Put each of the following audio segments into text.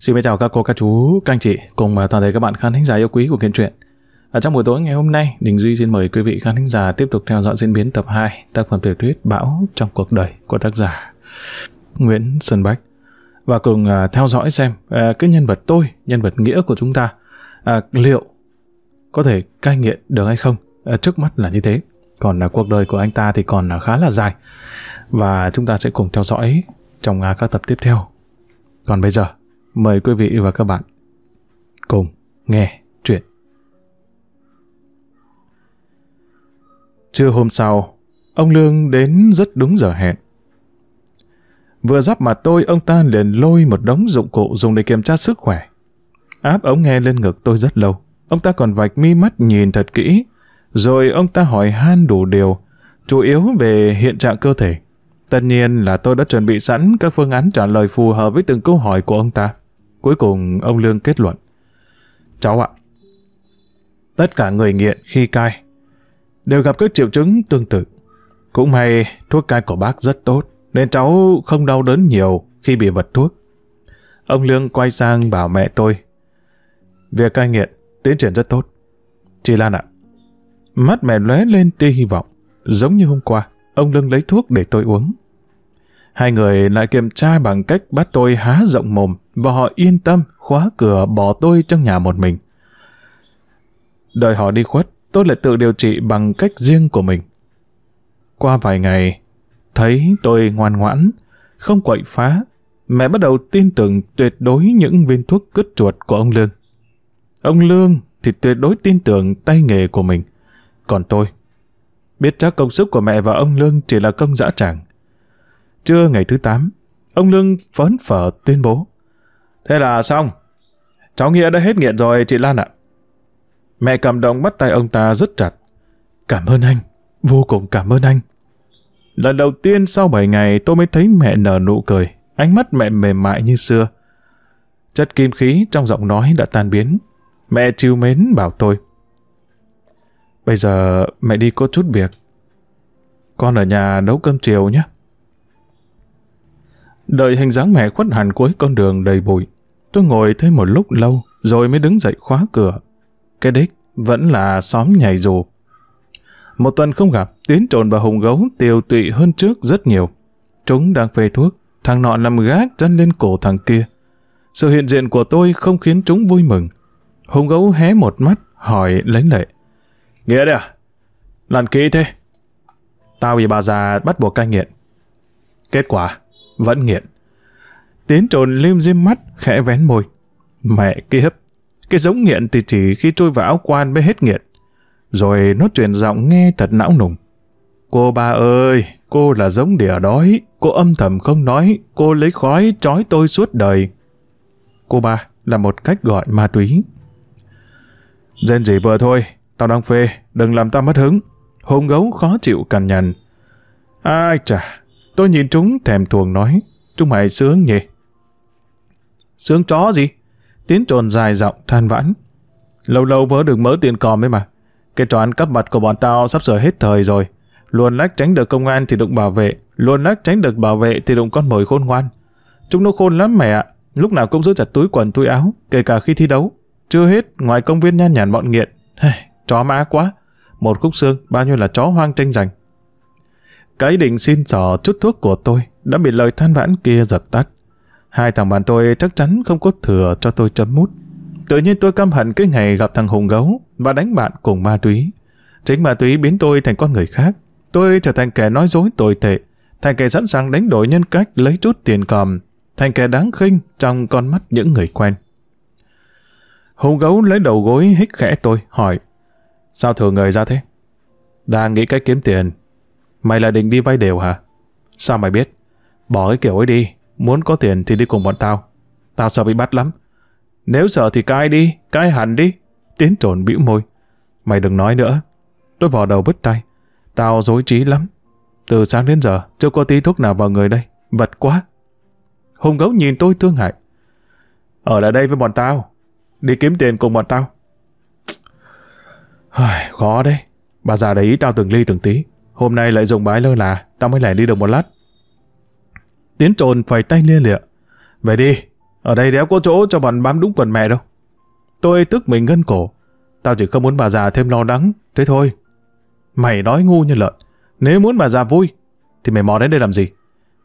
Xin chào các cô, các chú, các anh chị cùng toàn thể các bạn khán thính giả yêu quý của Kiện Truyện. Ở trong buổi tối ngày hôm nay, Đình Duy xin mời quý vị khán thính giả tiếp tục theo dõi diễn biến tập 2 tác phẩm tiểu thuyết Bão trong cuộc đời của tác giả Nguyễn xuân Bách và cùng uh, theo dõi xem uh, cái nhân vật tôi, nhân vật nghĩa của chúng ta uh, liệu có thể cai nghiện được hay không. Uh, trước mắt là như thế. Còn uh, cuộc đời của anh ta thì còn uh, khá là dài và chúng ta sẽ cùng theo dõi trong uh, các tập tiếp theo. Còn bây giờ Mời quý vị và các bạn cùng nghe chuyện. Trưa hôm sau, ông Lương đến rất đúng giờ hẹn. Vừa giáp mặt tôi, ông ta liền lôi một đống dụng cụ dùng để kiểm tra sức khỏe. Áp ống nghe lên ngực tôi rất lâu. Ông ta còn vạch mi mắt nhìn thật kỹ. Rồi ông ta hỏi han đủ điều, chủ yếu về hiện trạng cơ thể. Tất nhiên là tôi đã chuẩn bị sẵn các phương án trả lời phù hợp với từng câu hỏi của ông ta. Cuối cùng ông Lương kết luận. Cháu ạ, tất cả người nghiện khi cai đều gặp các triệu chứng tương tự. Cũng may thuốc cai của bác rất tốt, nên cháu không đau đớn nhiều khi bị vật thuốc. Ông Lương quay sang bảo mẹ tôi. Việc cai nghiện tiến triển rất tốt. Chị Lan ạ. Mắt mẹ lóe lên tia hy vọng. Giống như hôm qua, ông Lương lấy thuốc để tôi uống. Hai người lại kiểm tra bằng cách bắt tôi há rộng mồm và họ yên tâm khóa cửa bỏ tôi trong nhà một mình. Đợi họ đi khuất, tôi lại tự điều trị bằng cách riêng của mình. Qua vài ngày, thấy tôi ngoan ngoãn, không quậy phá, mẹ bắt đầu tin tưởng tuyệt đối những viên thuốc cứt chuột của ông Lương. Ông Lương thì tuyệt đối tin tưởng tay nghề của mình. Còn tôi, biết chắc công sức của mẹ và ông Lương chỉ là công dã tràng, Trưa ngày thứ 8, ông Lương phấn phở tuyên bố. Thế là xong. Cháu Nghĩa đã hết nghiện rồi chị Lan ạ. Mẹ cảm động bắt tay ông ta rất chặt. Cảm ơn anh, vô cùng cảm ơn anh. Lần đầu tiên sau 7 ngày tôi mới thấy mẹ nở nụ cười, ánh mắt mẹ mềm mại như xưa. Chất kim khí trong giọng nói đã tan biến. Mẹ chiều mến bảo tôi. Bây giờ mẹ đi có chút việc. Con ở nhà nấu cơm chiều nhé. Đợi hình dáng mẹ khuất hẳn cuối con đường đầy bụi, tôi ngồi thêm một lúc lâu rồi mới đứng dậy khóa cửa. Cái đích vẫn là xóm nhảy dù. Một tuần không gặp, Tiến trồn và Hùng Gấu tiều tụy hơn trước rất nhiều. Chúng đang phê thuốc, thằng nọ nằm gác chân lên cổ thằng kia. Sự hiện diện của tôi không khiến chúng vui mừng. Hùng Gấu hé một mắt, hỏi lấy lệ. Nghĩa đấy à? Làm kỹ thế? Tao vì bà già bắt buộc cai nghiện. Kết quả, vẫn nghiện. Tiến trồn lim diêm mắt, khẽ vén môi. Mẹ kiếp, cái giống nghiện thì chỉ khi trôi vào áo quan mới hết nghiện. Rồi nó truyền giọng nghe thật não nùng. Cô ba ơi, cô là giống đỉa đói, cô âm thầm không nói, cô lấy khói trói tôi suốt đời. Cô ba là một cách gọi ma túy. Dên gì vừa thôi, tao đang phê, đừng làm tao mất hứng. hôn gấu khó chịu cằn nhằn. Ai chà, Tôi nhìn chúng thèm thuồng nói, chúng mày sướng nhỉ? Sướng chó gì? Tiến trồn dài giọng than vãn. Lâu lâu vớ được mớ tiền còm ấy mà. Cái trò ăn cắp mặt của bọn tao sắp sửa hết thời rồi. Luôn lách tránh được công an thì đụng bảo vệ, luôn lách tránh được bảo vệ thì đụng con mồi khôn ngoan. Chúng nó khôn lắm mẹ ạ, lúc nào cũng giữ chặt túi quần túi áo, kể cả khi thi đấu. Chưa hết, ngoài công viên nhan nhản bọn nghiện. Hey, chó má quá. Một khúc xương, bao nhiêu là chó hoang tranh giành. Cái định xin sò chút thuốc của tôi đã bị lời than vãn kia dập tắt. Hai thằng bạn tôi chắc chắn không có thừa cho tôi chấm mút. Tự nhiên tôi căm hận cái ngày gặp thằng Hùng Gấu và đánh bạn cùng ma túy. Chính ma túy biến tôi thành con người khác. Tôi trở thành kẻ nói dối tồi tệ, thành kẻ sẵn sàng đánh đổi nhân cách lấy chút tiền còm, thành kẻ đáng khinh trong con mắt những người quen. Hùng Gấu lấy đầu gối hít khẽ tôi, hỏi Sao thừa người ra thế? Đang nghĩ cách kiếm tiền, Mày lại định đi vay đều hả? Sao mày biết? Bỏ cái kiểu ấy đi, muốn có tiền thì đi cùng bọn tao. Tao sợ bị bắt lắm. Nếu sợ thì cai đi, cai hẳn đi. Tiến trồn bĩu môi. Mày đừng nói nữa. Tôi vò đầu bứt tay. Tao dối trí lắm. Từ sáng đến giờ, chưa có tí thuốc nào vào người đây. Vật quá. Hùng gấu nhìn tôi thương hại. Ở lại đây với bọn tao. Đi kiếm tiền cùng bọn tao. Khó đấy. Bà già đấy ý tao từng ly từng tí. Hôm nay lại dùng bái lơ là, tao mới lẻ đi được một lát. Tiến trồn phải tay lia lịa. Về đi, ở đây đéo có chỗ cho bọn bám đúng quần mẹ đâu. Tôi tức mình gân cổ. Tao chỉ không muốn bà già thêm lo lắng, thế thôi. Mày nói ngu như lợn. Nếu muốn bà già vui, thì mày mò đến đây làm gì?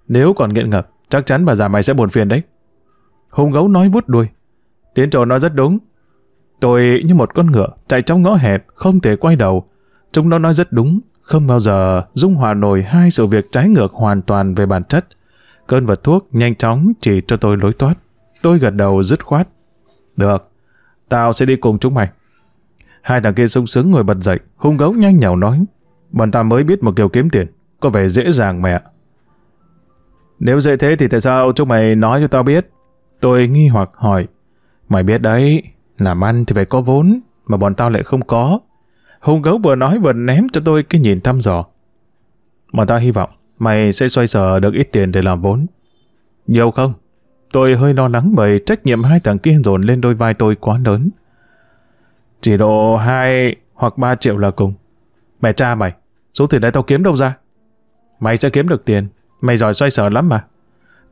Nếu còn nghiện ngập, chắc chắn bà già mày sẽ buồn phiền đấy. Hùng gấu nói vút đuôi. Tiến trồn nói rất đúng. Tôi như một con ngựa chạy trong ngõ hẹp, không thể quay đầu. Chúng nó nói rất đúng, không bao giờ dung hòa nổi hai sự việc trái ngược hoàn toàn về bản chất. Cơn vật thuốc nhanh chóng chỉ cho tôi lối thoát. Tôi gật đầu dứt khoát. Được, tao sẽ đi cùng chúng mày. Hai thằng kia sung sướng ngồi bật dậy, hung gấu nhanh nhào nói. Bọn ta mới biết một kiểu kiếm tiền, có vẻ dễ dàng mẹ. Nếu dễ thế thì tại sao chúng mày nói cho tao biết? Tôi nghi hoặc hỏi. Mày biết đấy, làm ăn thì phải có vốn, mà bọn tao lại không có. Hùng gấu vừa nói vừa ném cho tôi cái nhìn thăm dò. Mà ta hy vọng mày sẽ xoay sở được ít tiền để làm vốn. Nhiều không? Tôi hơi lo lắng bởi trách nhiệm hai thằng kia dồn lên đôi vai tôi quá lớn. Chỉ độ 2 hoặc 3 triệu là cùng. Mẹ cha mày, số tiền đấy tao kiếm đâu ra? Mày sẽ kiếm được tiền, mày giỏi xoay sở lắm mà.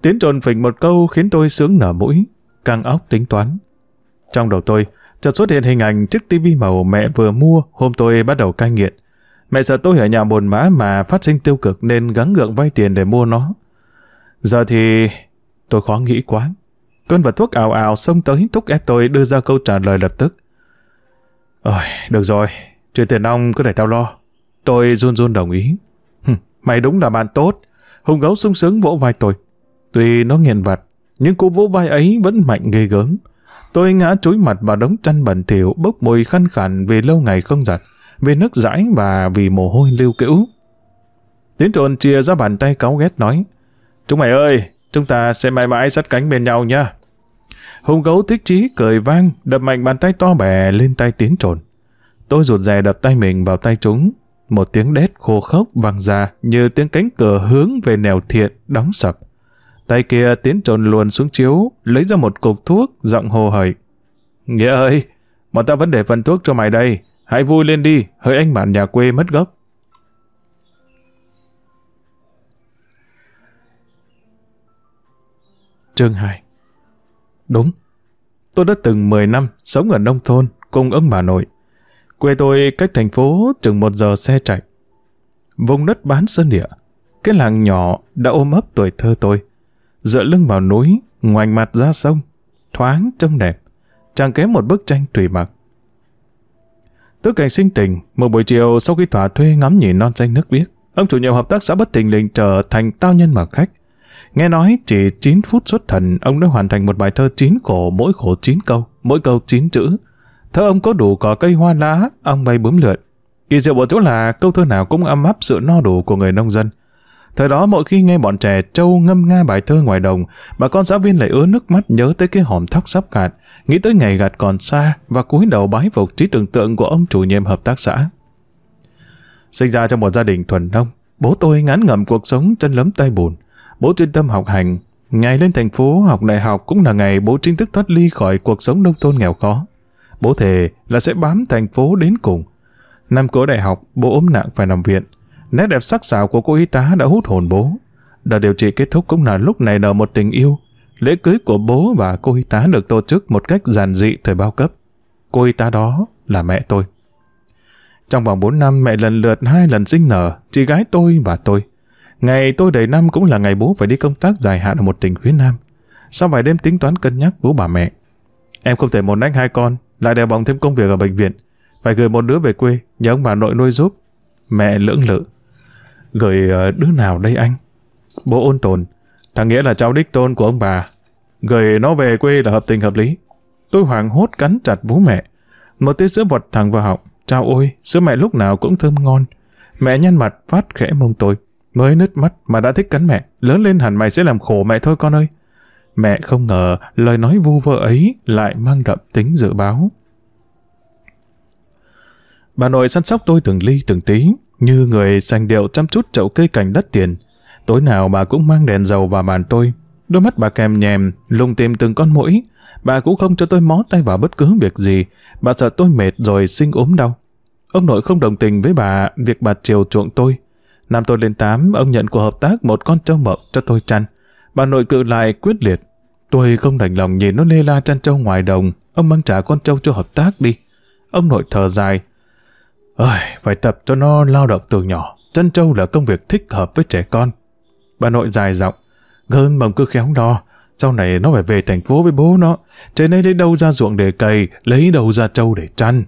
Tiến trồn phình một câu khiến tôi sướng nở mũi, căng óc tính toán. Trong đầu tôi, chợt xuất hiện hình ảnh chiếc tivi màu mẹ vừa mua hôm tôi bắt đầu cai nghiện. Mẹ sợ tôi ở nhà buồn má mà phát sinh tiêu cực nên gắng gượng vay tiền để mua nó. Giờ thì tôi khó nghĩ quá. Cơn vật thuốc ảo ảo xông tới thúc ép tôi đưa ra câu trả lời lập tức. Ôi, được rồi, chuyện tiền ông cứ để tao lo. Tôi run run đồng ý. mày đúng là bạn tốt. Hùng gấu sung sướng vỗ vai tôi. Tuy nó nghiền vặt, nhưng cú vỗ vai ấy vẫn mạnh ghê gớm. Tôi ngã chúi mặt vào đống chăn bẩn thỉu bốc mùi khăn khản vì lâu ngày không giặt, vì nước dãi và vì mồ hôi lưu cữu. Tiến trồn chia ra bàn tay cáu ghét nói, Chúng mày ơi, chúng ta sẽ mãi mãi sắt cánh bên nhau nha. Hùng gấu thích chí cười vang, đập mạnh bàn tay to bè lên tay tiến trồn. Tôi rụt rè đập tay mình vào tay chúng. Một tiếng đét khô khốc vang ra như tiếng cánh cửa hướng về nẻo thiện đóng sập. Tay kia tiến trồn luồn xuống chiếu, lấy ra một cục thuốc, giọng hồ hởi. Nghĩa ơi, bọn ta vẫn để phần thuốc cho mày đây, hãy vui lên đi, hơi anh bạn nhà quê mất gốc. Chương 2 Đúng, tôi đã từng 10 năm sống ở nông thôn cùng ông bà nội. Quê tôi cách thành phố chừng một giờ xe chạy. Vùng đất bán sơn địa, cái làng nhỏ đã ôm ấp tuổi thơ tôi dựa lưng vào núi, ngoảnh mặt ra sông, thoáng trông đẹp, chẳng kém một bức tranh tùy mặc. Tức cảnh sinh tình, một buổi chiều sau khi thỏa thuê ngắm nhìn non xanh nước biếc, ông chủ nhiệm hợp tác xã bất tình lình trở thành tao nhân mặc khách. Nghe nói chỉ 9 phút xuất thần, ông đã hoàn thành một bài thơ chín khổ, mỗi khổ 9 câu, mỗi câu 9 chữ. Thơ ông có đủ cỏ cây hoa lá, ông bay bướm lượn. Kỳ diệu ở chỗ là câu thơ nào cũng âm áp sự no đủ của người nông dân. Thời đó mỗi khi nghe bọn trẻ trâu ngâm nga bài thơ ngoài đồng, bà con xã viên lại ứa nước mắt nhớ tới cái hòm thóc sắp gạt, nghĩ tới ngày gạt còn xa và cúi đầu bái phục trí tưởng tượng của ông chủ nhiệm hợp tác xã. Sinh ra trong một gia đình thuần nông, bố tôi ngán ngẩm cuộc sống chân lấm tay bùn. Bố chuyên tâm học hành, ngày lên thành phố học đại học cũng là ngày bố chính thức thoát ly khỏi cuộc sống nông thôn nghèo khó. Bố thề là sẽ bám thành phố đến cùng. Năm cuối đại học, bố ốm nặng phải nằm viện. Nét đẹp sắc sảo của cô y tá đã hút hồn bố. Đợt điều trị kết thúc cũng là lúc này nở một tình yêu. Lễ cưới của bố và cô y tá được tổ chức một cách giản dị thời bao cấp. Cô y tá đó là mẹ tôi. Trong vòng 4 năm mẹ lần lượt hai lần sinh nở, chị gái tôi và tôi. Ngày tôi đầy năm cũng là ngày bố phải đi công tác dài hạn ở một tỉnh phía Nam. Sau vài đêm tính toán cân nhắc bố bà mẹ. Em không thể một nách hai con, lại đè bỏng thêm công việc ở bệnh viện. Phải gửi một đứa về quê, nhờ ông bà nội nuôi giúp. Mẹ lưỡng lự, Gửi ờ, đứa nào đây anh? Bố ôn tồn. Thằng Nghĩa là cháu đích tôn của ông bà. Gửi nó về quê là hợp tình hợp lý. Tôi hoảng hốt cắn chặt bố mẹ. Một tia sữa vọt thẳng vào họng. Chao ôi, sữa mẹ lúc nào cũng thơm ngon. Mẹ nhăn mặt phát khẽ mông tôi. Mới nứt mắt mà đã thích cắn mẹ. Lớn lên hẳn mày sẽ làm khổ mẹ thôi con ơi. Mẹ không ngờ lời nói vu vơ ấy lại mang đậm tính dự báo. Bà nội săn sóc tôi từng ly từng tí, như người sành điệu chăm chút chậu cây cảnh đất tiền. Tối nào bà cũng mang đèn dầu vào bàn tôi. Đôi mắt bà kèm nhèm, lùng tìm từng con mũi. Bà cũng không cho tôi mó tay vào bất cứ việc gì. Bà sợ tôi mệt rồi sinh ốm đau. Ông nội không đồng tình với bà việc bà chiều chuộng tôi. Năm tôi lên 8, ông nhận của hợp tác một con trâu mộng cho tôi chăn. Bà nội cự lại quyết liệt. Tôi không đành lòng nhìn nó lê la chăn trâu ngoài đồng. Ông mang trả con trâu cho hợp tác đi. Ông nội thở dài. Ôi, phải tập cho nó lao động từ nhỏ, chân trâu là công việc thích hợp với trẻ con. Bà nội dài giọng, gơn bầm cứ khéo đo, sau này nó phải về thành phố với bố nó, trên đây lấy đâu ra ruộng để cày, lấy đâu ra trâu để chăn.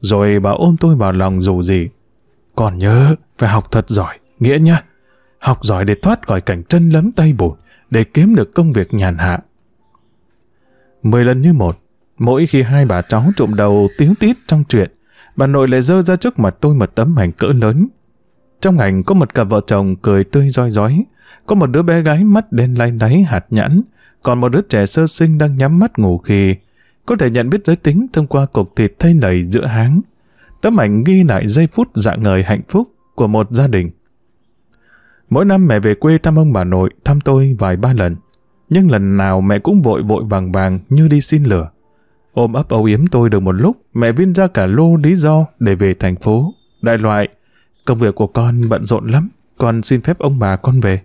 Rồi bà ôm tôi vào lòng dù gì. Còn nhớ, phải học thật giỏi, nghĩa nhá. Học giỏi để thoát khỏi cảnh chân lấm tay bùn, để kiếm được công việc nhàn hạ. Mười lần như một, mỗi khi hai bà cháu trộm đầu tiếng tít trong chuyện, bà nội lại dơ ra trước mặt tôi một tấm ảnh cỡ lớn. Trong ảnh có một cặp vợ chồng cười tươi roi rói, có một đứa bé gái mắt đen lay đáy hạt nhãn, còn một đứa trẻ sơ sinh đang nhắm mắt ngủ khì, có thể nhận biết giới tính thông qua cục thịt thay lầy giữa háng. Tấm ảnh ghi lại giây phút dạng ngời hạnh phúc của một gia đình. Mỗi năm mẹ về quê thăm ông bà nội, thăm tôi vài ba lần. Nhưng lần nào mẹ cũng vội vội vàng vàng như đi xin lửa. Ôm ấp âu yếm tôi được một lúc, mẹ viên ra cả lô lý do để về thành phố. Đại loại, công việc của con bận rộn lắm, con xin phép ông bà con về.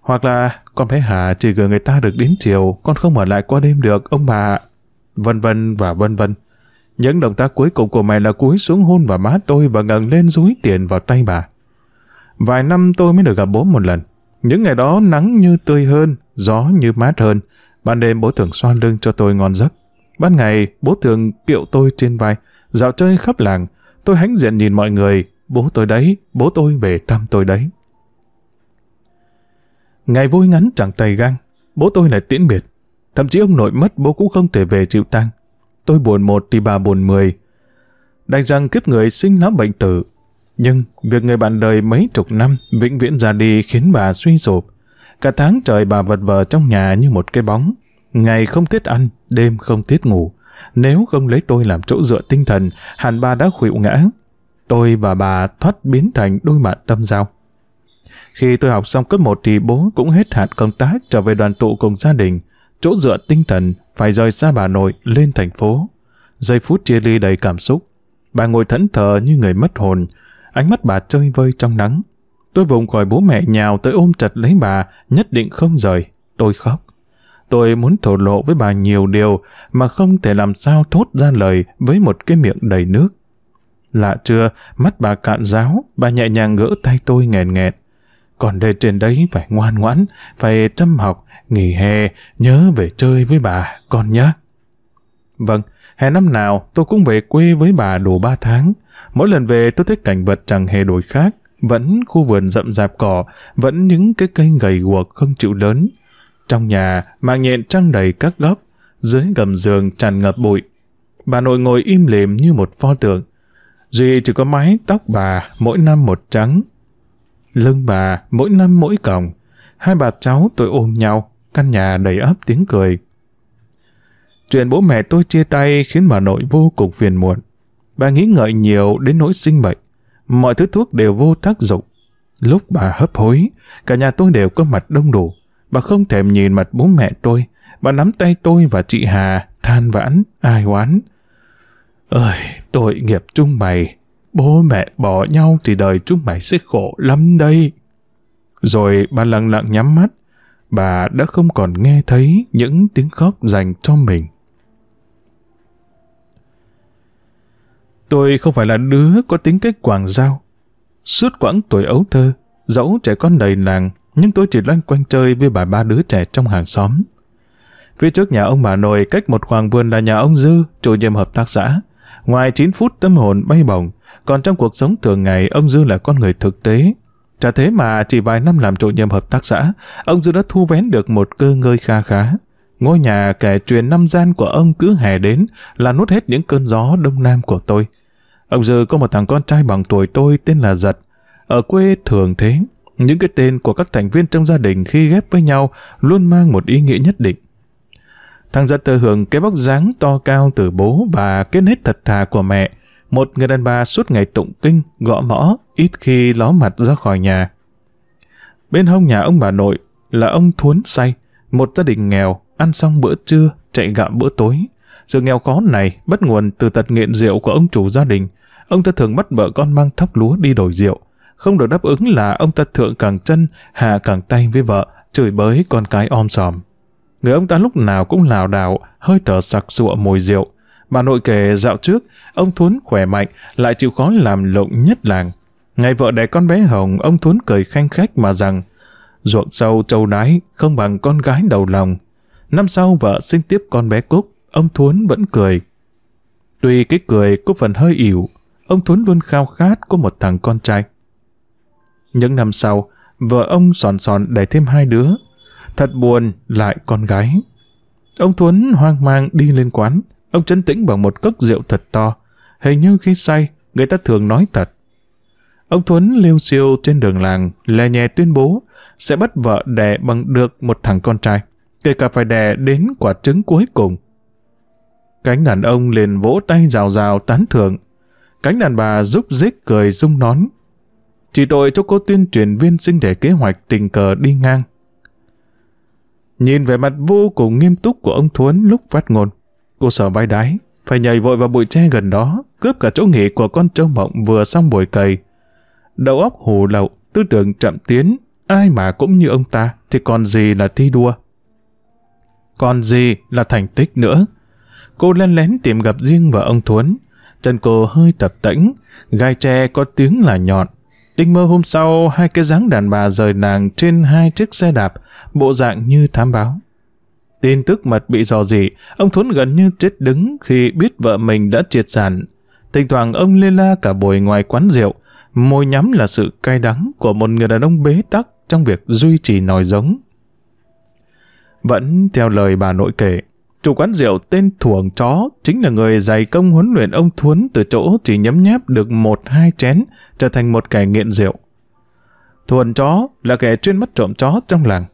Hoặc là con bé Hà chỉ gửi người ta được đến chiều, con không ở lại qua đêm được, ông bà Vân vân và vân vân. Những động tác cuối cùng của mẹ là cúi xuống hôn vào má tôi và ngẩng lên dúi tiền vào tay bà. Vài năm tôi mới được gặp bố một lần. Những ngày đó nắng như tươi hơn, gió như mát hơn. Ban đêm bố thường xoa lưng cho tôi ngon giấc. Ban ngày, bố thường kiệu tôi trên vai, dạo chơi khắp làng. Tôi hãnh diện nhìn mọi người, bố tôi đấy, bố tôi về thăm tôi đấy. Ngày vui ngắn chẳng tay gang, bố tôi lại tiễn biệt. Thậm chí ông nội mất bố cũng không thể về chịu tang. Tôi buồn một thì bà buồn mười. Đành rằng kiếp người sinh lắm bệnh tử. Nhưng việc người bạn đời mấy chục năm vĩnh viễn ra đi khiến bà suy sụp. Cả tháng trời bà vật vờ trong nhà như một cái bóng. Ngày không tiết ăn, đêm không tiết ngủ. Nếu không lấy tôi làm chỗ dựa tinh thần, hẳn bà đã khuỵu ngã. Tôi và bà thoát biến thành đôi bạn tâm giao. Khi tôi học xong cấp 1 thì bố cũng hết hạn công tác trở về đoàn tụ cùng gia đình. Chỗ dựa tinh thần phải rời xa bà nội lên thành phố. Giây phút chia ly đầy cảm xúc. Bà ngồi thẫn thờ như người mất hồn. Ánh mắt bà chơi vơi trong nắng. Tôi vùng khỏi bố mẹ nhào tới ôm chặt lấy bà, nhất định không rời. Tôi khóc. Tôi muốn thổ lộ với bà nhiều điều mà không thể làm sao thốt ra lời với một cái miệng đầy nước. Lạ chưa, mắt bà cạn giáo, bà nhẹ nhàng gỡ tay tôi nghẹn nghẹn. Còn đây trên đấy phải ngoan ngoãn, phải chăm học, nghỉ hè, nhớ về chơi với bà, con nhé. Vâng, hè năm nào tôi cũng về quê với bà đủ ba tháng. Mỗi lần về tôi thấy cảnh vật chẳng hề đổi khác, vẫn khu vườn rậm rạp cỏ, vẫn những cái cây gầy guộc không chịu lớn, trong nhà, mà nhện trăng đầy các góc, dưới gầm giường tràn ngập bụi. Bà nội ngồi im lìm như một pho tượng. Duy chỉ có mái tóc bà mỗi năm một trắng. Lưng bà mỗi năm mỗi còng. Hai bà cháu tôi ôm nhau, căn nhà đầy ấp tiếng cười. Chuyện bố mẹ tôi chia tay khiến bà nội vô cùng phiền muộn. Bà nghĩ ngợi nhiều đến nỗi sinh bệnh. Mọi thứ thuốc đều vô tác dụng. Lúc bà hấp hối, cả nhà tôi đều có mặt đông đủ. Bà không thèm nhìn mặt bố mẹ tôi. Bà nắm tay tôi và chị Hà, than vãn, ai oán. Ơi, tội nghiệp chúng mày. Bố mẹ bỏ nhau thì đời chúng mày sẽ khổ lắm đây. Rồi bà lặng lặng nhắm mắt. Bà đã không còn nghe thấy những tiếng khóc dành cho mình. Tôi không phải là đứa có tính cách quảng giao. Suốt quãng tuổi ấu thơ, dẫu trẻ con đầy làng, nhưng tôi chỉ loanh quanh chơi với bà ba đứa trẻ trong hàng xóm. Phía trước nhà ông bà nội cách một khoảng vườn là nhà ông Dư, chủ nhiệm hợp tác xã. Ngoài 9 phút tâm hồn bay bổng, còn trong cuộc sống thường ngày ông Dư là con người thực tế. Chả thế mà chỉ vài năm làm chủ nhiệm hợp tác xã, ông Dư đã thu vén được một cơ ngơi kha khá. Ngôi nhà kẻ truyền năm gian của ông cứ hè đến là nuốt hết những cơn gió đông nam của tôi. Ông Dư có một thằng con trai bằng tuổi tôi tên là Giật, ở quê thường thế, những cái tên của các thành viên trong gia đình khi ghép với nhau luôn mang một ý nghĩa nhất định. Thằng gia tơ hưởng cái bóc dáng to cao từ bố và kết hết thật thà của mẹ. Một người đàn bà suốt ngày tụng kinh, gõ mõ, ít khi ló mặt ra khỏi nhà. Bên hông nhà ông bà nội là ông Thuấn Say, một gia đình nghèo, ăn xong bữa trưa, chạy gạo bữa tối. Sự nghèo khó này bắt nguồn từ tật nghiện rượu của ông chủ gia đình. Ông ta thường bắt vợ con mang thóc lúa đi đổi rượu không được đáp ứng là ông ta thượng càng chân, hạ càng tay với vợ, chửi bới con cái om sòm. Người ông ta lúc nào cũng lào đảo, hơi thở sặc sụa mùi rượu. Bà nội kể dạo trước, ông Thuấn khỏe mạnh, lại chịu khó làm lộng nhất làng. Ngày vợ đẻ con bé Hồng, ông Thuấn cười khanh khách mà rằng, ruộng sâu trâu đái, không bằng con gái đầu lòng. Năm sau vợ sinh tiếp con bé Cúc, ông Thuấn vẫn cười. Tuy cái cười có phần hơi ỉu, ông Thuấn luôn khao khát có một thằng con trai. Những năm sau, vợ ông sòn sòn đẻ thêm hai đứa. Thật buồn, lại con gái. Ông Thuấn hoang mang đi lên quán. Ông chấn tĩnh bằng một cốc rượu thật to. Hình như khi say, người ta thường nói thật. Ông Thuấn liêu siêu trên đường làng, lè nhè tuyên bố sẽ bắt vợ đẻ bằng được một thằng con trai, kể cả phải đẻ đến quả trứng cuối cùng. Cánh đàn ông liền vỗ tay rào rào tán thưởng. Cánh đàn bà rúc rích cười rung nón, chỉ tội cho cô tuyên truyền viên sinh để kế hoạch tình cờ đi ngang. Nhìn về mặt vô cùng nghiêm túc của ông Thuấn lúc phát ngôn, cô sợ vai đáy phải nhảy vội vào bụi tre gần đó, cướp cả chỗ nghỉ của con trâu mộng vừa xong buổi cày. Đầu óc hù lậu, tư tưởng chậm tiến, ai mà cũng như ông ta thì còn gì là thi đua. Còn gì là thành tích nữa. Cô lén lén tìm gặp riêng vợ ông Thuấn, chân cô hơi tập tĩnh gai tre có tiếng là nhọn, Đinh mơ hôm sau, hai cái dáng đàn bà rời nàng trên hai chiếc xe đạp, bộ dạng như thám báo. Tin tức mật bị dò dỉ, ông Thốn gần như chết đứng khi biết vợ mình đã triệt sản. Thỉnh thoảng ông lê la cả buổi ngoài quán rượu, môi nhắm là sự cay đắng của một người đàn ông bế tắc trong việc duy trì nòi giống. Vẫn theo lời bà nội kể, Chủ quán rượu tên Thuồng Chó chính là người dày công huấn luyện ông Thuấn từ chỗ chỉ nhấm nháp được một hai chén, trở thành một kẻ nghiện rượu. Thuần Chó là kẻ chuyên bắt trộm chó trong làng.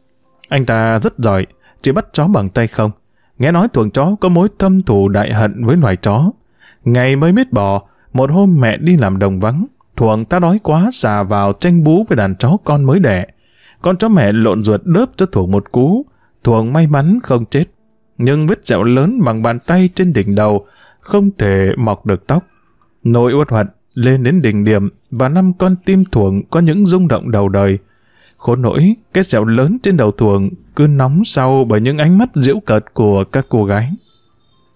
Anh ta rất giỏi, chỉ bắt chó bằng tay không. Nghe nói Thuần Chó có mối thâm thù đại hận với loài chó. Ngày mới biết bỏ, một hôm mẹ đi làm đồng vắng, Thuần ta đói quá xà vào tranh bú với đàn chó con mới đẻ. Con chó mẹ lộn ruột đớp cho Thuần một cú, Thuần may mắn không chết nhưng vết sẹo lớn bằng bàn tay trên đỉnh đầu, không thể mọc được tóc. Nỗi uất hận lên đến đỉnh điểm và năm con tim thuồng có những rung động đầu đời. Khốn nỗi, cái sẹo lớn trên đầu thuồng cứ nóng sau bởi những ánh mắt giễu cợt của các cô gái.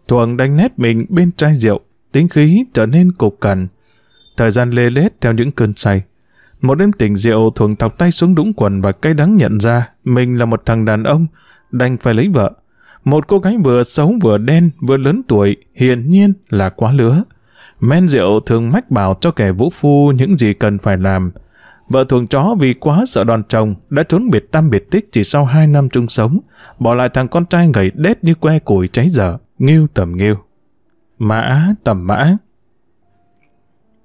Thuồng đánh nét mình bên chai rượu, tính khí trở nên cục cằn. Thời gian lê lết theo những cơn say. Một đêm tỉnh rượu thuồng thọc tay xuống đũng quần và cay đắng nhận ra mình là một thằng đàn ông, đành phải lấy vợ. Một cô gái vừa xấu vừa đen, vừa lớn tuổi, hiển nhiên là quá lứa. Men rượu thường mách bảo cho kẻ vũ phu những gì cần phải làm. Vợ thường chó vì quá sợ đòn chồng, đã trốn biệt tâm biệt tích chỉ sau hai năm chung sống, bỏ lại thằng con trai gầy đét như que củi cháy dở, nghiêu tầm nghiêu. Mã tầm mã.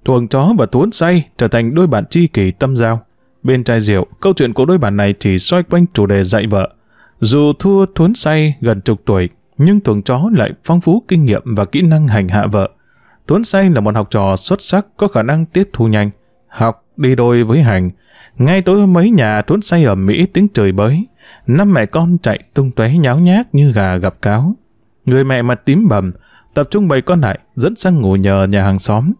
Thuồng chó và tuấn say trở thành đôi bạn tri kỷ tâm giao. Bên trai rượu, câu chuyện của đôi bạn này chỉ xoay quanh chủ đề dạy vợ. Dù thua thốn say gần chục tuổi, nhưng tuồng chó lại phong phú kinh nghiệm và kỹ năng hành hạ vợ. Tuấn Say là một học trò xuất sắc có khả năng tiếp thu nhanh, học đi đôi với hành. Ngay tối mấy nhà Tuấn Say ở Mỹ tiếng trời bới, năm mẹ con chạy tung tóe nháo nhác như gà gặp cáo. Người mẹ mặt tím bầm, tập trung bầy con lại dẫn sang ngủ nhờ nhà hàng xóm.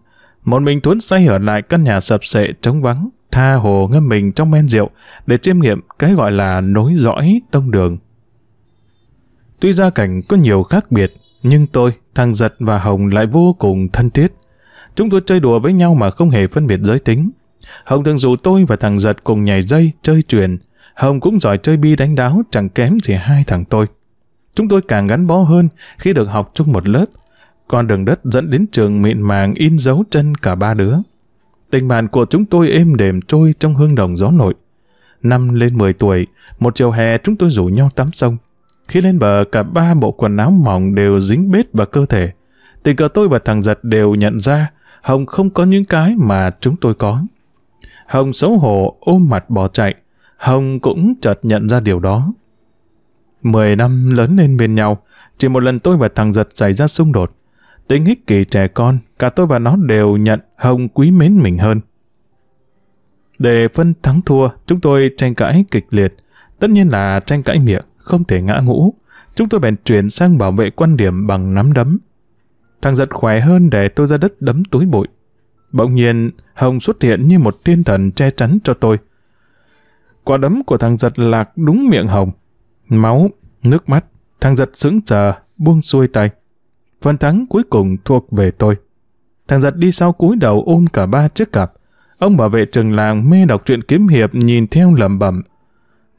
Một mình Tuấn Say ở lại căn nhà sập sệ trống vắng tha hồ ngâm mình trong men rượu để chiêm nghiệm cái gọi là nối dõi tông đường. Tuy gia cảnh có nhiều khác biệt, nhưng tôi, thằng Giật và Hồng lại vô cùng thân thiết. Chúng tôi chơi đùa với nhau mà không hề phân biệt giới tính. Hồng thường dụ tôi và thằng Giật cùng nhảy dây, chơi truyền. Hồng cũng giỏi chơi bi đánh đáo chẳng kém gì hai thằng tôi. Chúng tôi càng gắn bó hơn khi được học chung một lớp. Con đường đất dẫn đến trường mịn màng in dấu chân cả ba đứa. Tình bạn của chúng tôi êm đềm trôi trong hương đồng gió nổi. Năm lên 10 tuổi, một chiều hè chúng tôi rủ nhau tắm sông. Khi lên bờ, cả ba bộ quần áo mỏng đều dính bết vào cơ thể. Tình cờ tôi và thằng giật đều nhận ra Hồng không có những cái mà chúng tôi có. Hồng xấu hổ ôm mặt bỏ chạy. Hồng cũng chợt nhận ra điều đó. Mười năm lớn lên bên nhau, chỉ một lần tôi và thằng giật xảy ra xung đột. Tính hích kỳ trẻ con, cả tôi và nó đều nhận Hồng quý mến mình hơn. Để phân thắng thua, chúng tôi tranh cãi kịch liệt. Tất nhiên là tranh cãi miệng, không thể ngã ngũ. Chúng tôi bèn chuyển sang bảo vệ quan điểm bằng nắm đấm. Thằng giật khỏe hơn để tôi ra đất đấm túi bụi. Bỗng nhiên, Hồng xuất hiện như một thiên thần che chắn cho tôi. Quả đấm của thằng giật lạc đúng miệng Hồng. Máu, nước mắt, thằng giật sững sờ, buông xuôi tay. Phần thắng cuối cùng thuộc về tôi. Thằng giật đi sau cúi đầu ôm cả ba chiếc cặp. Ông bảo vệ trường làng mê đọc truyện kiếm hiệp nhìn theo lẩm bẩm.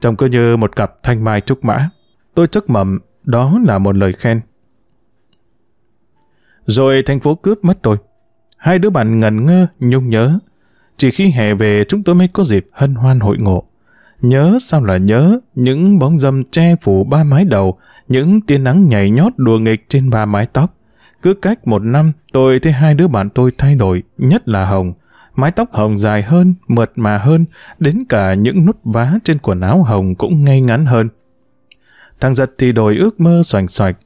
Trông cứ như một cặp thanh mai trúc mã. Tôi chắc mầm, đó là một lời khen. Rồi thành phố cướp mất tôi. Hai đứa bạn ngần ngơ, nhung nhớ. Chỉ khi hè về chúng tôi mới có dịp hân hoan hội ngộ. Nhớ sao là nhớ, những bóng dâm che phủ ba mái đầu, những tia nắng nhảy nhót đùa nghịch trên ba mái tóc. Cứ cách một năm, tôi thấy hai đứa bạn tôi thay đổi, nhất là Hồng. Mái tóc Hồng dài hơn, mượt mà hơn, đến cả những nút vá trên quần áo Hồng cũng ngay ngắn hơn. Thằng giật thì đổi ước mơ xoành xoạch.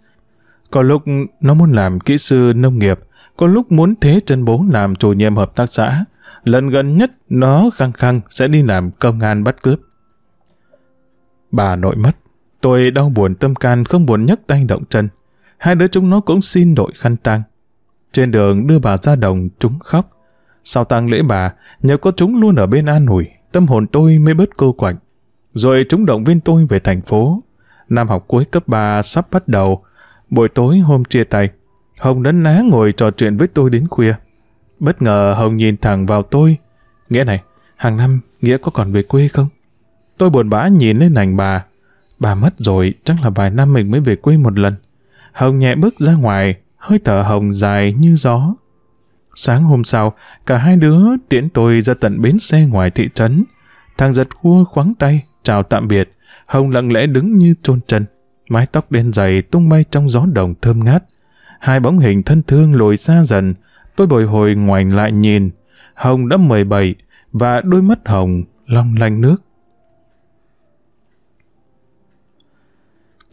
Có lúc nó muốn làm kỹ sư nông nghiệp, có lúc muốn thế chân bố làm chủ nhiệm hợp tác xã. Lần gần nhất nó khăng khăng sẽ đi làm công an bắt cướp. Bà nội mất. Tôi đau buồn tâm can không buồn nhấc tay động chân. Hai đứa chúng nó cũng xin đội khăn tang. Trên đường đưa bà ra đồng chúng khóc. Sau tang lễ bà, nhờ có chúng luôn ở bên an ủi, tâm hồn tôi mới bớt cô quạnh. Rồi chúng động viên tôi về thành phố. Năm học cuối cấp 3 sắp bắt đầu. Buổi tối hôm chia tay, Hồng nấn ná ngồi trò chuyện với tôi đến khuya. Bất ngờ Hồng nhìn thẳng vào tôi. Nghĩa này, hàng năm Nghĩa có còn về quê không? Tôi buồn bã nhìn lên ảnh bà. Bà mất rồi, chắc là vài năm mình mới về quê một lần. Hồng nhẹ bước ra ngoài, hơi thở hồng dài như gió. Sáng hôm sau, cả hai đứa tiễn tôi ra tận bến xe ngoài thị trấn. Thằng giật khua khoáng tay, chào tạm biệt. Hồng lặng lẽ đứng như chôn chân, mái tóc đen dày tung bay trong gió đồng thơm ngát. Hai bóng hình thân thương lùi xa dần, tôi bồi hồi ngoảnh lại nhìn. Hồng đã 17 và đôi mắt Hồng long lanh nước.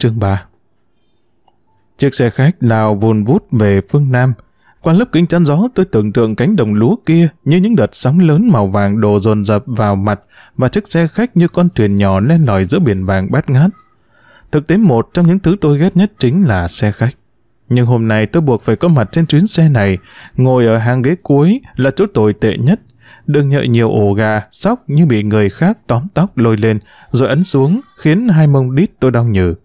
chương 3 Chiếc xe khách nào vùn vút về phương Nam. Qua lớp kính chắn gió tôi tưởng tượng cánh đồng lúa kia như những đợt sóng lớn màu vàng đổ dồn dập vào mặt và chiếc xe khách như con thuyền nhỏ len nổi giữa biển vàng bát ngát. Thực tế một trong những thứ tôi ghét nhất chính là xe khách. Nhưng hôm nay tôi buộc phải có mặt trên chuyến xe này, ngồi ở hàng ghế cuối là chỗ tồi tệ nhất. Đường nhợi nhiều ổ gà, sóc như bị người khác tóm tóc lôi lên, rồi ấn xuống, khiến hai mông đít tôi đau nhừ.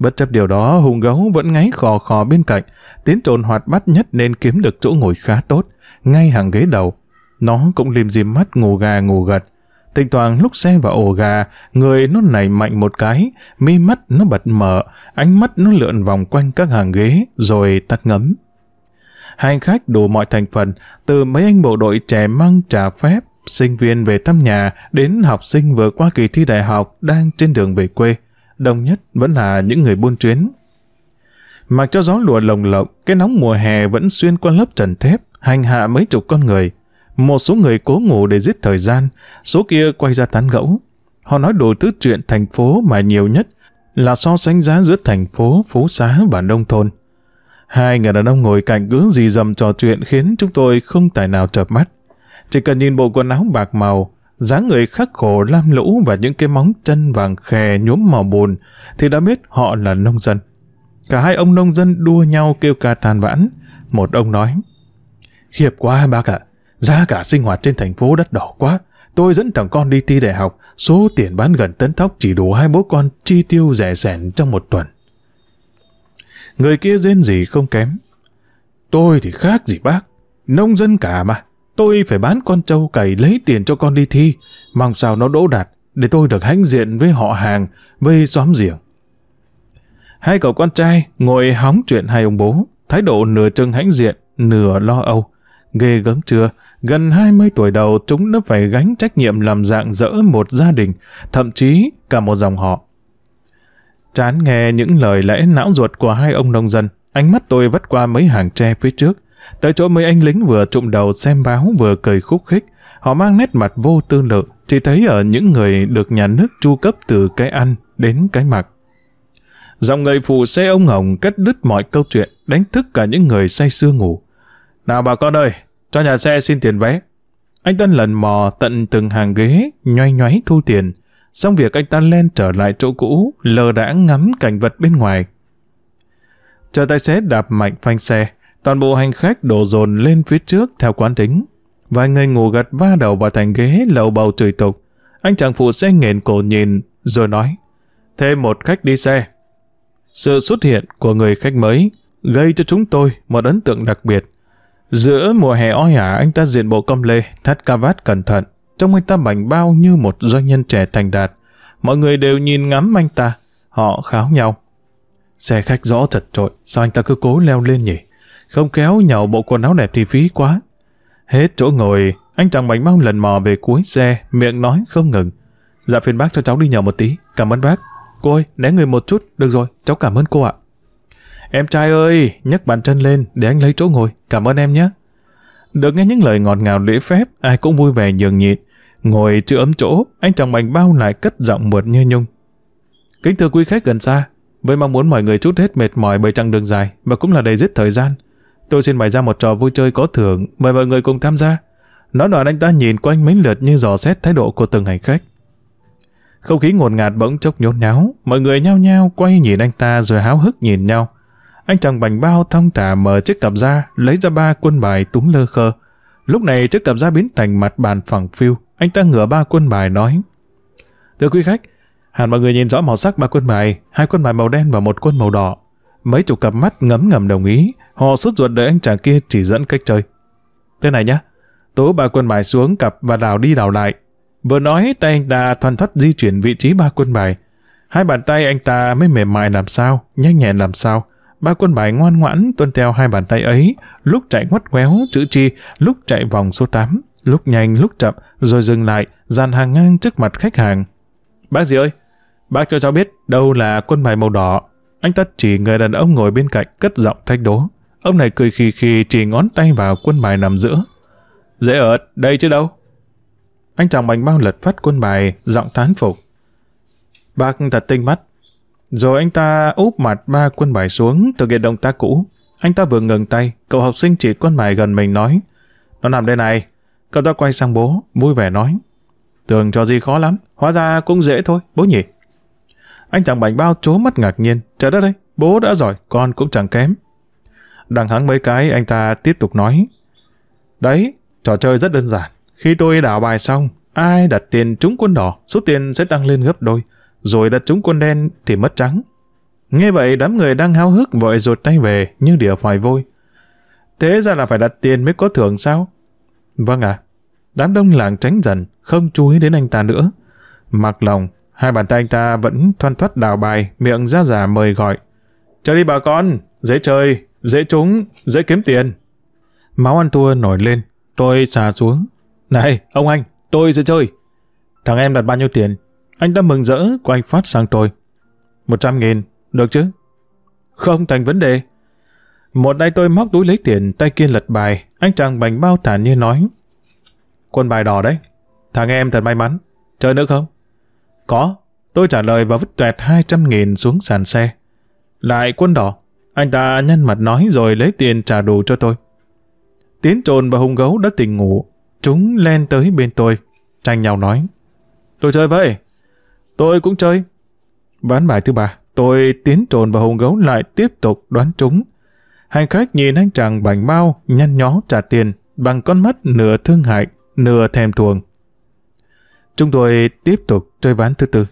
Bất chấp điều đó, hùng gấu vẫn ngáy khò khò bên cạnh. Tiến trồn hoạt bát nhất nên kiếm được chỗ ngồi khá tốt, ngay hàng ghế đầu. Nó cũng liềm dìm mắt ngủ gà ngủ gật. Thỉnh toàn lúc xe vào ổ gà, người nó nảy mạnh một cái, mi mắt nó bật mở, ánh mắt nó lượn vòng quanh các hàng ghế, rồi tắt ngấm. Hành khách đủ mọi thành phần, từ mấy anh bộ đội trẻ mang trà phép, sinh viên về thăm nhà, đến học sinh vừa qua kỳ thi đại học đang trên đường về quê đông nhất vẫn là những người buôn chuyến. Mặc cho gió lùa lồng lộng, cái nóng mùa hè vẫn xuyên qua lớp trần thép, hành hạ mấy chục con người. Một số người cố ngủ để giết thời gian, số kia quay ra tán gẫu. Họ nói đủ thứ chuyện thành phố mà nhiều nhất là so sánh giá giữa thành phố, phố xá và nông thôn. Hai người đàn ông ngồi cạnh cứ gì dầm trò chuyện khiến chúng tôi không tài nào chợp mắt. Chỉ cần nhìn bộ quần áo bạc màu, dáng người khắc khổ lam lũ và những cái móng chân vàng khè nhuốm màu bùn thì đã biết họ là nông dân. Cả hai ông nông dân đua nhau kêu ca than vãn. Một ông nói, Khiếp quá bác ạ, giá cả sinh hoạt trên thành phố đắt đỏ quá. Tôi dẫn thằng con đi thi đại học, số tiền bán gần tấn thóc chỉ đủ hai bố con chi tiêu rẻ sẻn trong một tuần. Người kia rên gì không kém. Tôi thì khác gì bác, nông dân cả mà, Tôi phải bán con trâu cày lấy tiền cho con đi thi, mong sao nó đỗ đạt, để tôi được hãnh diện với họ hàng, với xóm giềng. Hai cậu con trai ngồi hóng chuyện hai ông bố, thái độ nửa chân hãnh diện, nửa lo âu. Ghê gớm chưa, gần 20 tuổi đầu chúng nó phải gánh trách nhiệm làm dạng dỡ một gia đình, thậm chí cả một dòng họ. Chán nghe những lời lẽ não ruột của hai ông nông dân, ánh mắt tôi vất qua mấy hàng tre phía trước, Tới chỗ mấy anh lính vừa trụng đầu xem báo vừa cười khúc khích, họ mang nét mặt vô tư lự, chỉ thấy ở những người được nhà nước chu cấp từ cái ăn đến cái mặc. Dòng người phụ xe ông Hồng cắt đứt mọi câu chuyện, đánh thức cả những người say sưa ngủ. Nào bà con ơi, cho nhà xe xin tiền vé. Anh Tân lần mò tận từng hàng ghế, nhoay nhoáy thu tiền. Xong việc anh ta lên trở lại chỗ cũ, lờ đãng ngắm cảnh vật bên ngoài. Chờ tài xế đạp mạnh phanh xe, Toàn bộ hành khách đổ dồn lên phía trước theo quán tính. Vài người ngủ gật va đầu vào thành ghế lầu bầu chửi tục. Anh chàng phụ xe nghền cổ nhìn rồi nói Thêm một khách đi xe. Sự xuất hiện của người khách mới gây cho chúng tôi một ấn tượng đặc biệt. Giữa mùa hè oi ả anh ta diện bộ công lê, thắt ca vát cẩn thận, trong anh ta bảnh bao như một doanh nhân trẻ thành đạt. Mọi người đều nhìn ngắm anh ta, họ kháo nhau. Xe khách rõ thật trội, sao anh ta cứ cố leo lên nhỉ? không kéo nhậu bộ quần áo đẹp thì phí quá. Hết chỗ ngồi, anh chàng bánh bao lần mò về cuối xe, miệng nói không ngừng. Dạ phiền bác cho cháu đi nhậu một tí, cảm ơn bác. Cô ơi, né người một chút, được rồi, cháu cảm ơn cô ạ. Em trai ơi, nhấc bàn chân lên để anh lấy chỗ ngồi, cảm ơn em nhé. Được nghe những lời ngọt ngào lễ phép, ai cũng vui vẻ nhường nhịn. Ngồi chưa ấm chỗ, anh chàng bánh bao lại cất giọng mượt như nhung. Kính thưa quý khách gần xa, với mong muốn mọi người chút hết mệt mỏi bởi chặng đường dài và cũng là đầy dứt thời gian, Tôi xin bày ra một trò vui chơi có thưởng, mời mọi người cùng tham gia. Nói đoạn anh ta nhìn quanh mấy lượt như dò xét thái độ của từng hành khách. Không khí ngột ngạt bỗng chốc nhốn nháo, mọi người nhao nhao quay nhìn anh ta rồi háo hức nhìn nhau. Anh chàng bành bao thong thả mở chiếc cặp da, lấy ra ba quân bài túng lơ khơ. Lúc này chiếc cặp da biến thành mặt bàn phẳng phiu, anh ta ngửa ba quân bài nói. Thưa quý khách, hẳn mọi người nhìn rõ màu sắc ba quân bài, hai quân bài màu đen và một quân màu đỏ. Mấy chục cặp mắt ngấm ngầm đồng ý, họ sốt ruột đợi anh chàng kia chỉ dẫn cách chơi. Thế này nhá, tố ba quân bài xuống cặp và đào đi đào lại. Vừa nói tay anh ta thoăn thoắt di chuyển vị trí ba quân bài. Hai bàn tay anh ta mới mềm mại làm sao, nhanh nhẹn làm sao. Ba quân bài ngoan ngoãn tuân theo hai bàn tay ấy, lúc chạy ngoắt quéo chữ chi, lúc chạy vòng số 8, lúc nhanh lúc chậm, rồi dừng lại, dàn hàng ngang trước mặt khách hàng. Bác gì ơi, bác cho cháu biết đâu là quân bài màu đỏ, anh ta chỉ người đàn ông ngồi bên cạnh cất giọng thách đố. Ông này cười khì khì chỉ ngón tay vào quân bài nằm giữa. Dễ ợt, đây chứ đâu. Anh chàng bánh bao lật phát quân bài, giọng tán phục. Bác thật tinh mắt. Rồi anh ta úp mặt ba quân bài xuống, thực hiện động tác cũ. Anh ta vừa ngừng tay, cậu học sinh chỉ quân bài gần mình nói. Nó nằm đây này. Cậu ta quay sang bố, vui vẻ nói. Tưởng cho gì khó lắm, hóa ra cũng dễ thôi, bố nhỉ. Anh chàng bảnh bao chố mắt ngạc nhiên. Trời đất ơi, bố đã giỏi, con cũng chẳng kém. Đằng hắn mấy cái, anh ta tiếp tục nói. Đấy, trò chơi rất đơn giản. Khi tôi đảo bài xong, ai đặt tiền trúng quân đỏ, số tiền sẽ tăng lên gấp đôi. Rồi đặt trúng quân đen thì mất trắng. Nghe vậy, đám người đang háo hức vội rụt tay về nhưng đỉa phải vôi. Thế ra là phải đặt tiền mới có thưởng sao? Vâng ạ. đám đông làng tránh dần, không chú ý đến anh ta nữa. Mặc lòng, Hai bàn tay anh ta vẫn thoăn thoắt đào bài, miệng ra giả mời gọi. Chơi đi bà con, dễ chơi, dễ trúng, dễ kiếm tiền. Máu ăn tua nổi lên, tôi xà xuống. Này, ông anh, tôi sẽ chơi. Thằng em đặt bao nhiêu tiền? Anh ta mừng rỡ quay phát sang tôi. Một trăm nghìn, được chứ? Không thành vấn đề. Một tay tôi móc túi lấy tiền, tay kia lật bài. Anh chàng bành bao thản như nói. Quân bài đỏ đấy. Thằng em thật may mắn. Chơi nữa không? Có. Tôi trả lời và vứt tuẹt 200.000 xuống sàn xe. Lại quân đỏ. Anh ta nhăn mặt nói rồi lấy tiền trả đủ cho tôi. Tiến trồn và hung gấu đã tỉnh ngủ. Chúng len tới bên tôi. Tranh nhau nói. Tôi chơi vậy. Tôi cũng chơi. Ván bài thứ ba. Tôi tiến trồn và hung gấu lại tiếp tục đoán chúng. Hành khách nhìn anh chàng bảnh bao nhăn nhó trả tiền bằng con mắt nửa thương hại, nửa thèm thuồng. Chúng tôi tiếp tục chơi ván thứ tư.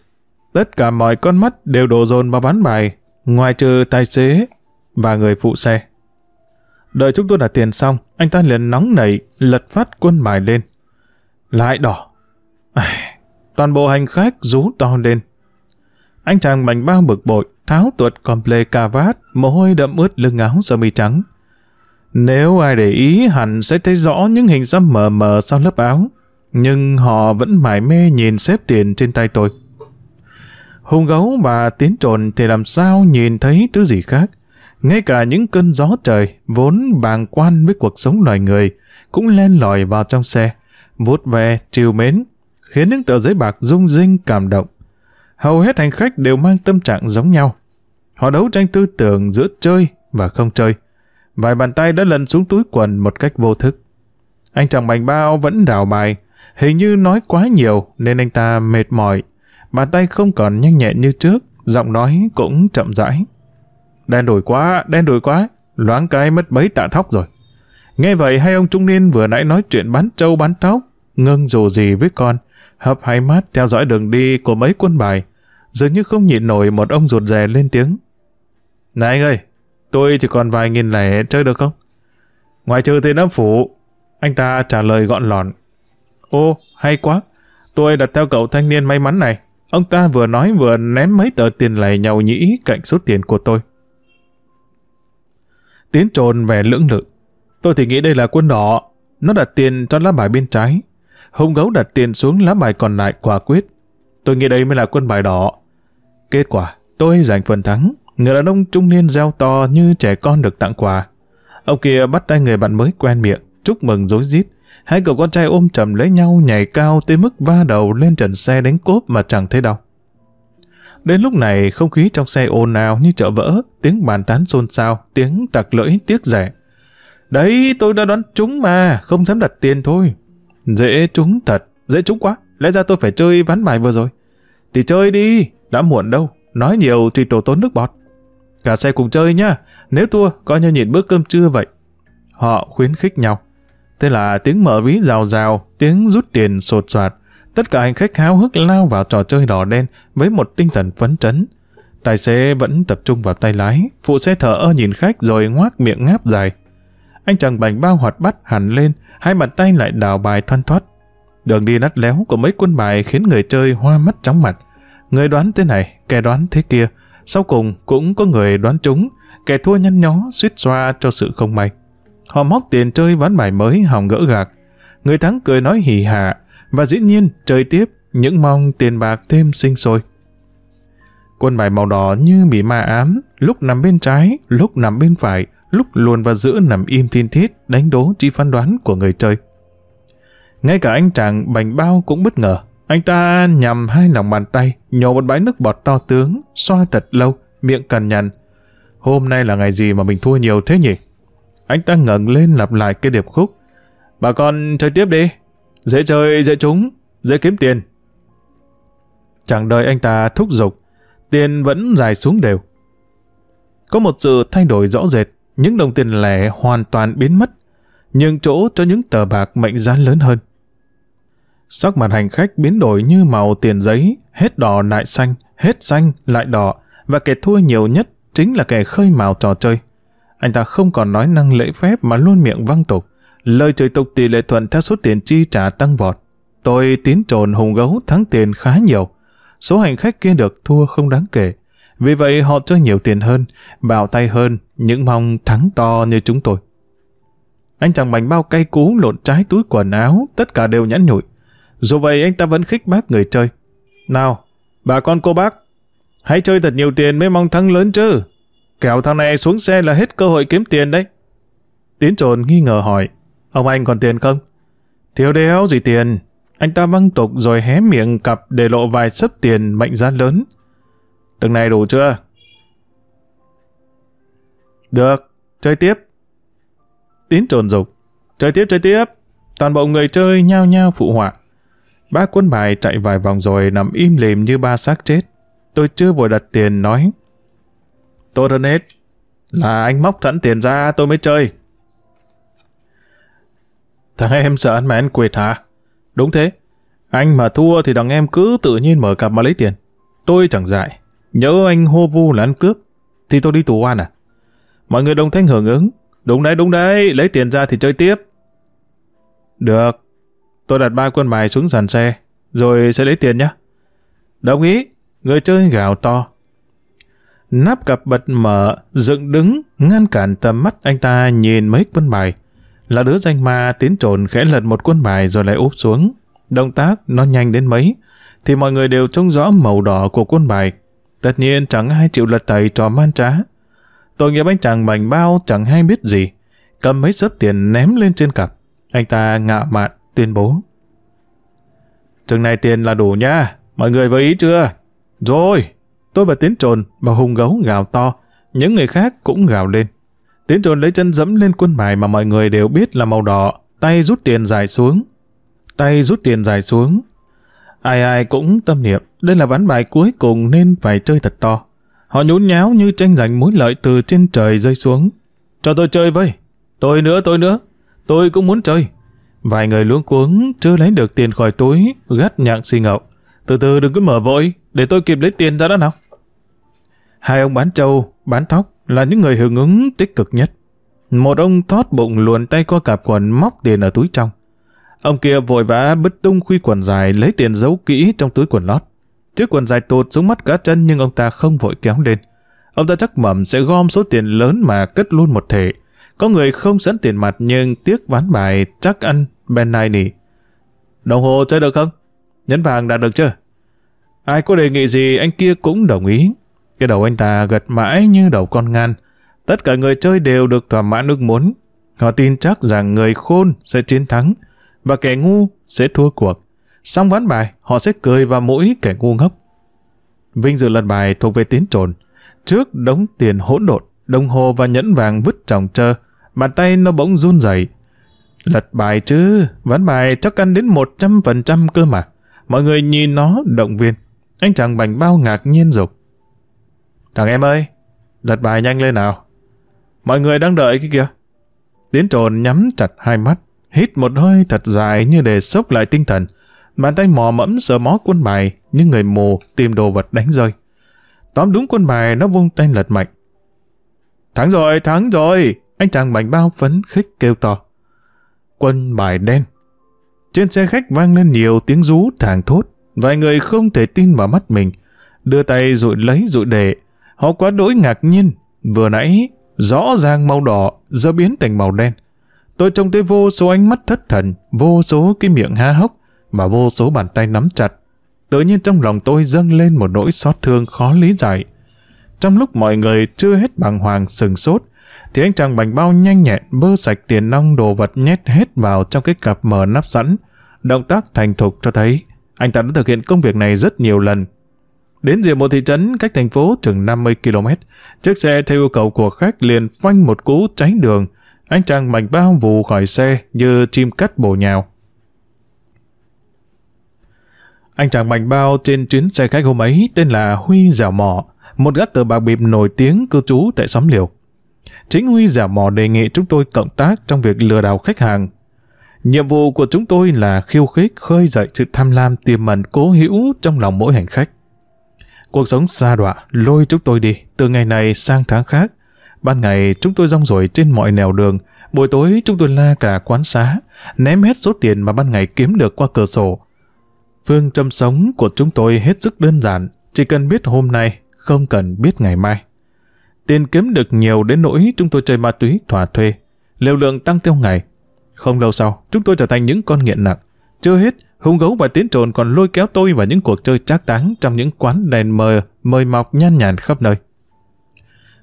Tất cả mọi con mắt đều đổ dồn vào ván bài, ngoài trừ tài xế và người phụ xe. Đợi chúng tôi đặt tiền xong, anh ta liền nóng nảy, lật phát quân bài lên. Lại đỏ. À, toàn bộ hành khách rú to lên. Anh chàng mảnh bao bực bội, tháo tuột còn lê cà vát, mồ hôi đậm ướt lưng áo sơ mi trắng. Nếu ai để ý hẳn sẽ thấy rõ những hình xăm mờ mờ sau lớp áo nhưng họ vẫn mải mê nhìn xếp tiền trên tay tôi. Hùng gấu và tiến trồn thì làm sao nhìn thấy thứ gì khác. Ngay cả những cơn gió trời vốn bàng quan với cuộc sống loài người cũng len lỏi vào trong xe, vút về chiều mến, khiến những tờ giấy bạc rung rinh cảm động. Hầu hết hành khách đều mang tâm trạng giống nhau. Họ đấu tranh tư tưởng giữa chơi và không chơi. Vài bàn tay đã lần xuống túi quần một cách vô thức. Anh chàng bành bao vẫn đảo bài, Hình như nói quá nhiều nên anh ta mệt mỏi. Bàn tay không còn nhanh nhẹn như trước, giọng nói cũng chậm rãi. Đen đổi quá, đen đổi quá, loáng cái mất mấy tạ thóc rồi. Nghe vậy hai ông trung niên vừa nãy nói chuyện bán trâu bán tóc, ngưng dù gì với con, hấp hai mắt theo dõi đường đi của mấy quân bài. Dường như không nhịn nổi một ông ruột rè lên tiếng. Này anh ơi, tôi chỉ còn vài nghìn lẻ chơi được không? Ngoài trừ tiền âm phủ, anh ta trả lời gọn lọn. Ô, hay quá. Tôi đặt theo cậu thanh niên may mắn này. Ông ta vừa nói vừa ném mấy tờ tiền lẻ nhau nhĩ cạnh số tiền của tôi. Tiến trồn về lưỡng lự. Tôi thì nghĩ đây là quân đỏ. Nó đặt tiền cho lá bài bên trái. Hùng gấu đặt tiền xuống lá bài còn lại quả quyết. Tôi nghĩ đây mới là quân bài đỏ. Kết quả, tôi giành phần thắng. Người đàn ông trung niên gieo to như trẻ con được tặng quà. Ông kia bắt tay người bạn mới quen miệng, chúc mừng dối rít Hai cậu con trai ôm chầm lấy nhau nhảy cao tới mức va đầu lên trần xe đánh cốp mà chẳng thấy đau. Đến lúc này không khí trong xe ồn ào như chợ vỡ, tiếng bàn tán xôn xao, tiếng tặc lưỡi tiếc rẻ. Đấy tôi đã đoán trúng mà, không dám đặt tiền thôi. Dễ trúng thật, dễ trúng quá, lẽ ra tôi phải chơi ván bài vừa rồi. Thì chơi đi, đã muộn đâu, nói nhiều thì tổ tốn nước bọt. Cả xe cùng chơi nhá, nếu thua coi như nhịn bữa cơm trưa vậy. Họ khuyến khích nhau. Thế là tiếng mở ví rào rào, tiếng rút tiền sột soạt. Tất cả hành khách háo hức lao vào trò chơi đỏ đen với một tinh thần phấn chấn. Tài xế vẫn tập trung vào tay lái, phụ xe thở ơ nhìn khách rồi ngoác miệng ngáp dài. Anh chàng bành bao hoạt bắt hẳn lên, hai bàn tay lại đào bài thoăn thoát. Đường đi nắt léo của mấy quân bài khiến người chơi hoa mắt chóng mặt. Người đoán thế này, kẻ đoán thế kia. Sau cùng cũng có người đoán trúng, kẻ thua nhăn nhó suýt xoa cho sự không may. Họ móc tiền chơi ván bài mới hòng gỡ gạc. Người thắng cười nói hỉ hả và dĩ nhiên chơi tiếp những mong tiền bạc thêm sinh sôi. Quân bài màu đỏ như bị ma ám, lúc nằm bên trái, lúc nằm bên phải, lúc luồn vào giữa nằm im thiên thiết, đánh đố trí phán đoán của người chơi. Ngay cả anh chàng bành bao cũng bất ngờ. Anh ta nhằm hai lòng bàn tay, nhổ một bãi nước bọt to tướng, xoa thật lâu, miệng cằn nhằn. Hôm nay là ngày gì mà mình thua nhiều thế nhỉ? Anh ta ngẩng lên lặp lại cái điệp khúc. Bà con chơi tiếp đi. Dễ chơi, dễ trúng, dễ kiếm tiền. Chẳng đợi anh ta thúc giục, tiền vẫn dài xuống đều. Có một sự thay đổi rõ rệt, những đồng tiền lẻ hoàn toàn biến mất, nhưng chỗ cho những tờ bạc mệnh giá lớn hơn. Sắc mặt hành khách biến đổi như màu tiền giấy, hết đỏ lại xanh, hết xanh lại đỏ, và kẻ thua nhiều nhất chính là kẻ khơi màu trò chơi. Anh ta không còn nói năng lễ phép mà luôn miệng văng tục. Lời trời tục tỷ lệ thuận theo số tiền chi trả tăng vọt. Tôi tiến trồn hùng gấu thắng tiền khá nhiều. Số hành khách kia được thua không đáng kể. Vì vậy họ chơi nhiều tiền hơn, bào tay hơn, những mong thắng to như chúng tôi. Anh chàng bánh bao cây cú lộn trái túi quần áo, tất cả đều nhẵn nhụi. Dù vậy anh ta vẫn khích bác người chơi. Nào, bà con cô bác, hãy chơi thật nhiều tiền mới mong thắng lớn chứ. Kẻo thằng này xuống xe là hết cơ hội kiếm tiền đấy. Tiến trồn nghi ngờ hỏi, ông anh còn tiền không? Thiếu đéo gì tiền. Anh ta văng tục rồi hé miệng cặp để lộ vài sấp tiền mệnh giá lớn. Từng này đủ chưa? Được, chơi tiếp. Tiến trồn dục. Chơi tiếp, chơi tiếp. Toàn bộ người chơi nhao nhao phụ họa. Ba quân bài chạy vài vòng rồi nằm im lìm như ba xác chết. Tôi chưa vừa đặt tiền nói Tốt hơn hết là anh móc sẵn tiền ra tôi mới chơi. Thằng em sợ anh mà anh quệt hả? Đúng thế. Anh mà thua thì thằng em cứ tự nhiên mở cặp mà lấy tiền. Tôi chẳng dại. Nhớ anh hô vu là anh cướp. Thì tôi đi tù oan à? Mọi người đồng thanh hưởng ứng. Đúng đấy, đúng đấy. Lấy tiền ra thì chơi tiếp. Được. Tôi đặt ba quân bài xuống sàn xe. Rồi sẽ lấy tiền nhé. Đồng ý. Người chơi gào to. Nắp cặp bật mở, dựng đứng, ngăn cản tầm mắt anh ta nhìn mấy quân bài. Là đứa danh ma tiến trồn khẽ lật một quân bài rồi lại úp xuống. Động tác nó nhanh đến mấy, thì mọi người đều trông rõ màu đỏ của quân bài. Tất nhiên chẳng ai chịu lật tẩy trò man trá. Tội nghiệp anh chàng mảnh bao chẳng hay biết gì. Cầm mấy sớp tiền ném lên trên cặp. Anh ta ngạ mạn, tuyên bố. Chừng này tiền là đủ nha, mọi người vừa ý chưa? Rồi, Tôi và Tiến Trồn và Hùng Gấu gào to, những người khác cũng gào lên. Tiến Trồn lấy chân dẫm lên quân bài mà mọi người đều biết là màu đỏ, tay rút tiền dài xuống. Tay rút tiền dài xuống. Ai ai cũng tâm niệm, đây là ván bài cuối cùng nên phải chơi thật to. Họ nhún nháo như tranh giành mối lợi từ trên trời rơi xuống. Cho tôi chơi với. Tôi nữa, tôi nữa. Tôi cũng muốn chơi. Vài người luống cuống, chưa lấy được tiền khỏi túi, gắt nhạc xì ngậu. Từ từ đừng cứ mở vội, để tôi kịp lấy tiền ra đó nào. Hai ông bán trâu, bán tóc là những người hưởng ứng tích cực nhất. Một ông thoát bụng luồn tay qua cặp quần móc tiền ở túi trong. Ông kia vội vã bứt tung khuy quần dài lấy tiền giấu kỹ trong túi quần lót. Chiếc quần dài tụt xuống mắt cá chân nhưng ông ta không vội kéo lên. Ông ta chắc mẩm sẽ gom số tiền lớn mà cất luôn một thể. Có người không sẵn tiền mặt nhưng tiếc ván bài chắc ăn bên này Đồng hồ chơi được không? Nhấn vàng đạt được chưa? Ai có đề nghị gì anh kia cũng đồng ý. Cái đầu anh ta gật mãi như đầu con ngan. Tất cả người chơi đều được thỏa mãn ước muốn. Họ tin chắc rằng người khôn sẽ chiến thắng và kẻ ngu sẽ thua cuộc. Xong ván bài, họ sẽ cười vào mũi kẻ ngu ngốc. Vinh dự lần bài thuộc về tiến trồn. Trước đống tiền hỗn độn, đồng hồ và nhẫn vàng vứt tròng trơ, bàn tay nó bỗng run rẩy. Lật bài chứ, ván bài chắc ăn đến 100% cơ mà. Mọi người nhìn nó động viên. Anh chàng bành bao ngạc nhiên dục. Thằng em ơi, lật bài nhanh lên nào. Mọi người đang đợi kia. kìa. Tiến trồn nhắm chặt hai mắt, hít một hơi thật dài như để sốc lại tinh thần. Bàn tay mò mẫm sờ mó quân bài như người mù tìm đồ vật đánh rơi. Tóm đúng quân bài nó vung tay lật mạnh. Thắng rồi, thắng rồi! Anh chàng bảnh bao phấn khích kêu to. Quân bài đen. Trên xe khách vang lên nhiều tiếng rú thảng thốt. Vài người không thể tin vào mắt mình. Đưa tay rụi lấy rụi để Họ quá đỗi ngạc nhiên, vừa nãy rõ ràng màu đỏ giờ biến thành màu đen. Tôi trông thấy vô số ánh mắt thất thần, vô số cái miệng há hốc và vô số bàn tay nắm chặt. Tự nhiên trong lòng tôi dâng lên một nỗi xót thương khó lý giải. Trong lúc mọi người chưa hết bàng hoàng sừng sốt, thì anh chàng bành bao nhanh nhẹn vơ sạch tiền nong đồ vật nhét hết vào trong cái cặp mở nắp sẵn. Động tác thành thục cho thấy, anh ta đã thực hiện công việc này rất nhiều lần Đến rìa một thị trấn cách thành phố chừng 50 km, chiếc xe theo yêu cầu của khách liền phanh một cú tránh đường. Anh chàng mảnh bao vù khỏi xe như chim cắt bổ nhào. Anh chàng mảnh bao trên chuyến xe khách hôm ấy tên là Huy Dẻo Mỏ, một gắt tờ bạc bịp nổi tiếng cư trú tại xóm Liều. Chính Huy Dẻo Mỏ đề nghị chúng tôi cộng tác trong việc lừa đảo khách hàng. Nhiệm vụ của chúng tôi là khiêu khích khơi dậy sự tham lam tiềm mẩn cố hữu trong lòng mỗi hành khách. Cuộc sống xa đọa lôi chúng tôi đi, từ ngày này sang tháng khác. Ban ngày chúng tôi rong ruổi trên mọi nẻo đường, buổi tối chúng tôi la cả quán xá, ném hết số tiền mà ban ngày kiếm được qua cửa sổ. Phương châm sống của chúng tôi hết sức đơn giản, chỉ cần biết hôm nay, không cần biết ngày mai. Tiền kiếm được nhiều đến nỗi chúng tôi chơi ma túy thỏa thuê, liều lượng tăng theo ngày. Không lâu sau, chúng tôi trở thành những con nghiện nặng. Chưa hết, Hung gấu và tiến trồn còn lôi kéo tôi vào những cuộc chơi trác táng trong những quán đèn mờ mời mọc nhan nhản khắp nơi.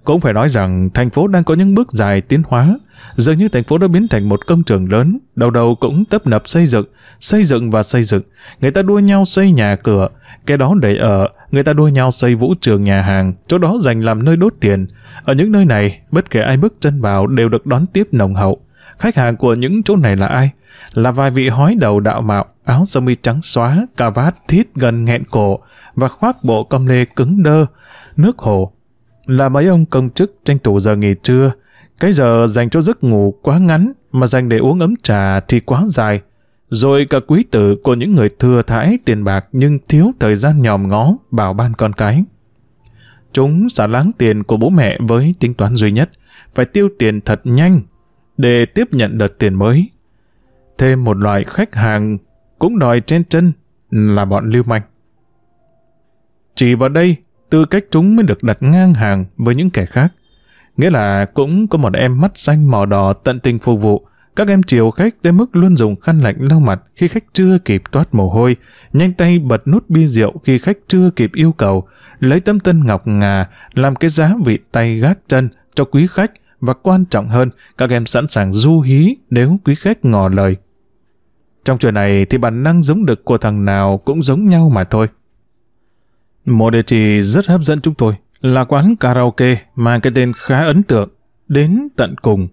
Cũng phải nói rằng thành phố đang có những bước dài tiến hóa. Dường như thành phố đã biến thành một công trường lớn, đầu đầu cũng tấp nập xây dựng, xây dựng và xây dựng. Người ta đua nhau xây nhà cửa, cái đó để ở, người ta đua nhau xây vũ trường nhà hàng, chỗ đó dành làm nơi đốt tiền. Ở những nơi này, bất kể ai bước chân vào đều được đón tiếp nồng hậu. Khách hàng của những chỗ này là ai? là vài vị hói đầu đạo mạo, áo sơ mi trắng xóa, cà vạt thít gần nghẹn cổ và khoác bộ com lê cứng đơ, nước hồ. Là mấy ông công chức tranh thủ giờ nghỉ trưa, cái giờ dành cho giấc ngủ quá ngắn mà dành để uống ấm trà thì quá dài. Rồi cả quý tử của những người thừa thãi tiền bạc nhưng thiếu thời gian nhòm ngó bảo ban con cái. Chúng xả láng tiền của bố mẹ với tính toán duy nhất, phải tiêu tiền thật nhanh để tiếp nhận đợt tiền mới Thêm một loại khách hàng cũng đòi trên chân là bọn lưu manh. Chỉ vào đây, tư cách chúng mới được đặt ngang hàng với những kẻ khác. Nghĩa là cũng có một em mắt xanh màu đỏ tận tình phục vụ, các em chiều khách tới mức luôn dùng khăn lạnh lau mặt khi khách chưa kịp toát mồ hôi, nhanh tay bật nút bia rượu khi khách chưa kịp yêu cầu, lấy tấm tân ngọc ngà làm cái giá vị tay gác chân cho quý khách và quan trọng hơn, các em sẵn sàng du hí nếu quý khách ngỏ lời. Trong chuyện này thì bản năng giống đực của thằng nào cũng giống nhau mà thôi. Một địa chỉ rất hấp dẫn chúng tôi là quán karaoke mang cái tên khá ấn tượng. Đến tận cùng,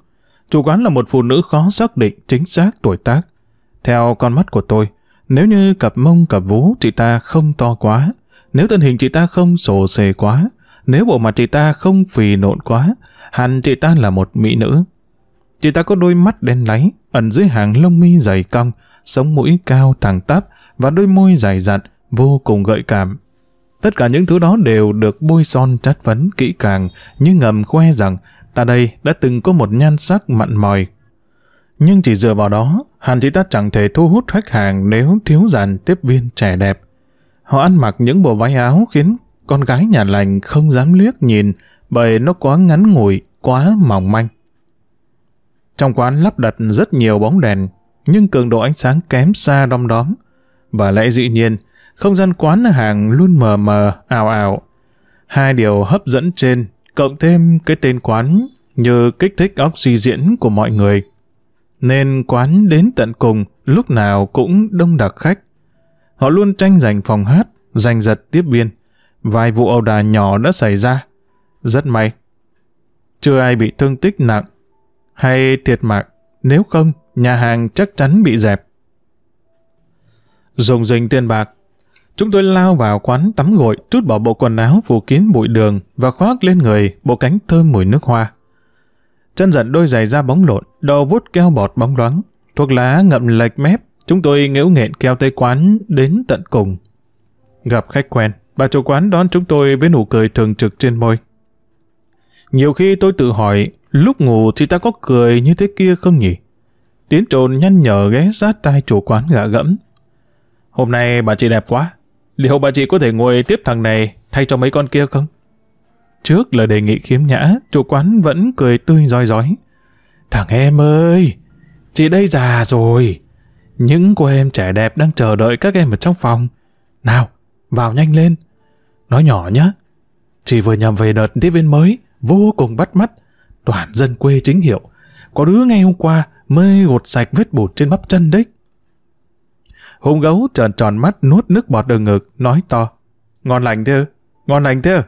chủ quán là một phụ nữ khó xác định chính xác tuổi tác. Theo con mắt của tôi, nếu như cặp mông cặp vú chị ta không to quá, nếu thân hình chị ta không sổ xề quá, nếu bộ mặt chị ta không phì nộn quá, hẳn chị ta là một mỹ nữ. Chị ta có đôi mắt đen láy, ẩn dưới hàng lông mi dày cong, sống mũi cao thẳng tắp và đôi môi dài dặn, vô cùng gợi cảm. Tất cả những thứ đó đều được bôi son chất vấn kỹ càng như ngầm khoe rằng ta đây đã từng có một nhan sắc mặn mòi. Nhưng chỉ dựa vào đó, hẳn chị ta chẳng thể thu hút khách hàng nếu thiếu dàn tiếp viên trẻ đẹp. Họ ăn mặc những bộ váy áo khiến con gái nhà lành không dám liếc nhìn bởi nó quá ngắn ngủi, quá mỏng manh. Trong quán lắp đặt rất nhiều bóng đèn, nhưng cường độ ánh sáng kém xa đom đóm. Và lẽ dĩ nhiên, không gian quán hàng luôn mờ mờ, ảo ảo. Hai điều hấp dẫn trên, cộng thêm cái tên quán như kích thích óc suy diễn của mọi người. Nên quán đến tận cùng lúc nào cũng đông đặc khách. Họ luôn tranh giành phòng hát, giành giật tiếp viên. Vài vụ ẩu đà nhỏ đã xảy ra. Rất may. Chưa ai bị thương tích nặng hay thiệt mạng, nếu không, nhà hàng chắc chắn bị dẹp. Dùng dình tiền bạc, chúng tôi lao vào quán tắm gội, trút bỏ bộ quần áo phủ kín bụi đường và khoác lên người bộ cánh thơm mùi nước hoa. Chân giận đôi giày da bóng lộn, đầu vút keo bọt bóng loáng, thuốc lá ngậm lệch mép, chúng tôi ngễu nghẹn keo tây quán đến tận cùng. Gặp khách quen, bà chủ quán đón chúng tôi với nụ cười thường trực trên môi. Nhiều khi tôi tự hỏi Lúc ngủ chị ta có cười như thế kia không nhỉ? Tiến trồn nhăn nhở ghé sát tai chủ quán gạ gẫm. Hôm nay bà chị đẹp quá. Liệu bà chị có thể ngồi tiếp thằng này thay cho mấy con kia không? Trước lời đề nghị khiếm nhã, chủ quán vẫn cười tươi roi rói. Thằng em ơi, chị đây già rồi. Những cô em trẻ đẹp đang chờ đợi các em ở trong phòng. Nào, vào nhanh lên. Nói nhỏ nhá. Chị vừa nhầm về đợt tiếp viên mới, vô cùng bắt mắt, toàn dân quê chính hiệu. Có đứa ngay hôm qua mới gột sạch vết bụt trên bắp chân đấy. Hùng gấu tròn tròn mắt nuốt nước bọt ở ngực, nói to. Ngon lành thế Ngon lành thế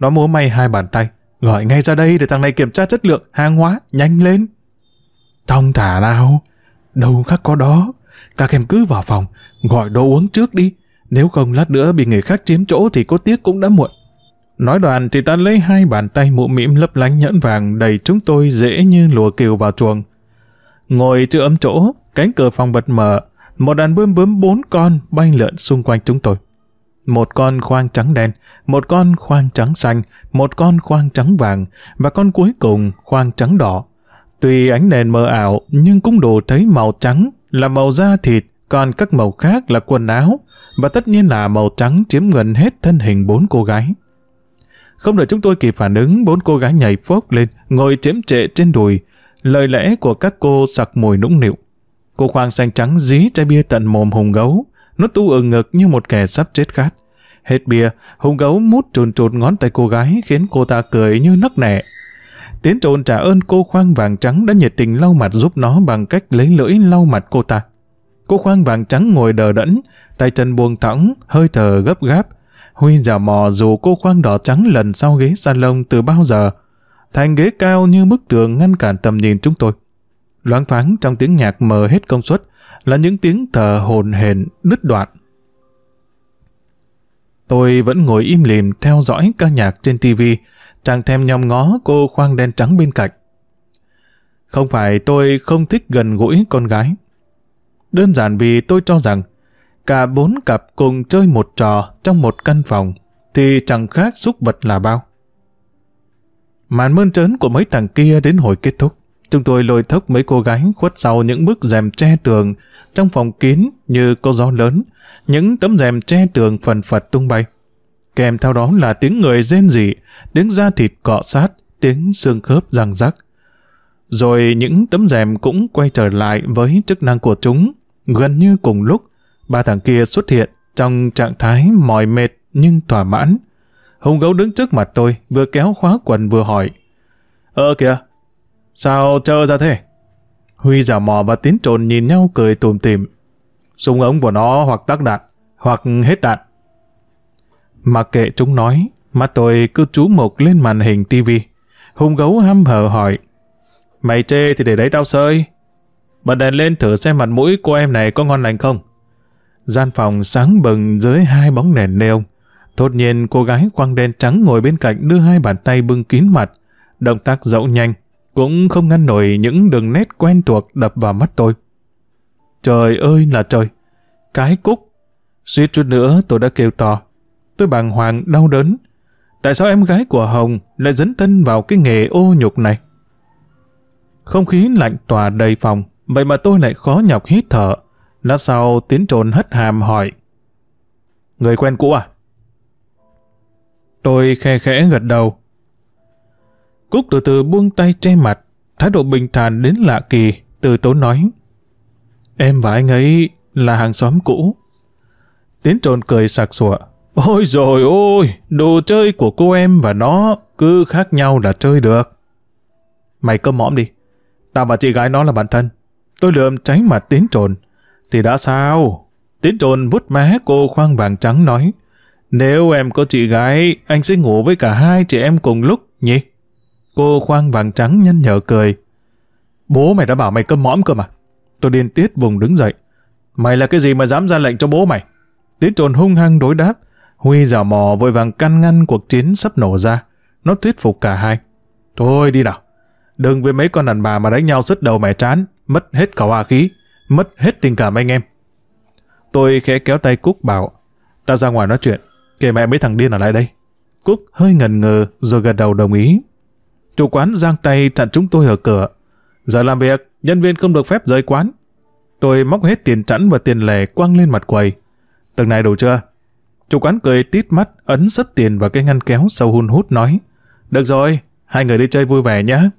Nó múa may hai bàn tay, gọi ngay ra đây để thằng này kiểm tra chất lượng, hàng hóa, nhanh lên. Thông thả nào, đâu khác có đó. Các em cứ vào phòng, gọi đồ uống trước đi. Nếu không lát nữa bị người khác chiếm chỗ thì có tiếc cũng đã muộn. Nói đoạn chị ta lấy hai bàn tay mụ mĩm lấp lánh nhẫn vàng đầy chúng tôi dễ như lùa kiều vào chuồng. Ngồi chưa ấm chỗ, cánh cửa phòng bật mở, một đàn bướm bướm bốn con bay lượn xung quanh chúng tôi. Một con khoang trắng đen, một con khoang trắng xanh, một con khoang trắng vàng và con cuối cùng khoang trắng đỏ. Tuy ánh đèn mờ ảo nhưng cũng đủ thấy màu trắng là màu da thịt, còn các màu khác là quần áo và tất nhiên là màu trắng chiếm gần hết thân hình bốn cô gái. Không đợi chúng tôi kịp phản ứng, bốn cô gái nhảy phốc lên, ngồi chém trệ trên đùi. Lời lẽ của các cô sặc mùi nũng nịu. Cô khoang xanh trắng dí chai bia tận mồm hùng gấu. Nó tu ở ngực như một kẻ sắp chết khát. Hết bia, hùng gấu mút trồn trột ngón tay cô gái khiến cô ta cười như nấc nẻ. Tiến trồn trả ơn cô khoang vàng trắng đã nhiệt tình lau mặt giúp nó bằng cách lấy lưỡi lau mặt cô ta. Cô khoang vàng trắng ngồi đờ đẫn, tay chân buông thõng, hơi thở gấp gáp, Huy giả mò dù cô khoang đỏ trắng lần sau ghế salon từ bao giờ. Thành ghế cao như bức tường ngăn cản tầm nhìn chúng tôi. Loáng thoáng trong tiếng nhạc mờ hết công suất là những tiếng thở hồn hển đứt đoạn. Tôi vẫn ngồi im lìm theo dõi ca nhạc trên TV, chẳng thèm nhòm ngó cô khoang đen trắng bên cạnh. Không phải tôi không thích gần gũi con gái. Đơn giản vì tôi cho rằng cả bốn cặp cùng chơi một trò trong một căn phòng, thì chẳng khác xúc vật là bao. Màn mơn trớn của mấy thằng kia đến hồi kết thúc. Chúng tôi lôi thốc mấy cô gái khuất sau những bức rèm che tường trong phòng kín như có gió lớn, những tấm rèm che tường phần phật tung bay. Kèm theo đó là tiếng người rên rỉ, tiếng da thịt cọ sát, tiếng xương khớp răng rắc. Rồi những tấm rèm cũng quay trở lại với chức năng của chúng, gần như cùng lúc Ba thằng kia xuất hiện trong trạng thái mỏi mệt nhưng thỏa mãn. Hùng gấu đứng trước mặt tôi, vừa kéo khóa quần vừa hỏi. Ờ kìa, sao trơ ra thế? Huy giả mò và tiến trồn nhìn nhau cười tùm tìm. Súng ống của nó hoặc tắc đạn, hoặc hết đạn. Mặc kệ chúng nói, mắt tôi cứ chú mục lên màn hình tivi. Hùng gấu hăm hở hỏi. Mày chê thì để đấy tao sơi. Bật đèn lên thử xem mặt mũi cô em này có ngon lành không. Gian phòng sáng bừng dưới hai bóng đèn neon. Thốt nhiên cô gái quăng đen trắng ngồi bên cạnh đưa hai bàn tay bưng kín mặt. Động tác dẫu nhanh, cũng không ngăn nổi những đường nét quen thuộc đập vào mắt tôi. Trời ơi là trời! Cái cúc! Suýt chút nữa tôi đã kêu to. Tôi bàng hoàng đau đớn. Tại sao em gái của Hồng lại dấn thân vào cái nghề ô nhục này? Không khí lạnh tỏa đầy phòng, vậy mà tôi lại khó nhọc hít thở. Lát sau tiến trồn hất hàm hỏi. Người quen cũ à? Tôi khe khẽ gật đầu. Cúc từ từ buông tay che mặt, thái độ bình thản đến lạ kỳ, từ tốn nói. Em và anh ấy là hàng xóm cũ. Tiến trồn cười sạc sủa. Ôi rồi ôi, đồ chơi của cô em và nó cứ khác nhau là chơi được. Mày cơm mõm đi. Tao và chị gái nó là bạn thân. Tôi lượm tránh mặt tiến trồn. Thì đã sao? Tiến trồn vút má cô khoang vàng trắng nói. Nếu em có chị gái, anh sẽ ngủ với cả hai chị em cùng lúc nhỉ? Cô khoang vàng trắng nhăn nhở cười. Bố mày đã bảo mày cơm mõm cơ mà. Tôi điên tiết vùng đứng dậy. Mày là cái gì mà dám ra lệnh cho bố mày? Tiến trồn hung hăng đối đáp. Huy giả mò vội vàng căn ngăn cuộc chiến sắp nổ ra. Nó thuyết phục cả hai. Thôi đi nào. Đừng với mấy con đàn bà mà đánh nhau sứt đầu mẹ chán. Mất hết cả hòa khí mất hết tình cảm anh em. Tôi khẽ kéo tay Cúc bảo, ta ra ngoài nói chuyện, kể mẹ mấy thằng điên ở lại đây. Cúc hơi ngần ngờ rồi gật đầu đồng ý. Chủ quán giang tay chặn chúng tôi ở cửa. Giờ làm việc, nhân viên không được phép rời quán. Tôi móc hết tiền chẵn và tiền lẻ quăng lên mặt quầy. Tầng này đủ chưa? Chủ quán cười tít mắt, ấn sấp tiền vào cái ngăn kéo sâu hun hút nói. Được rồi, hai người đi chơi vui vẻ nhé.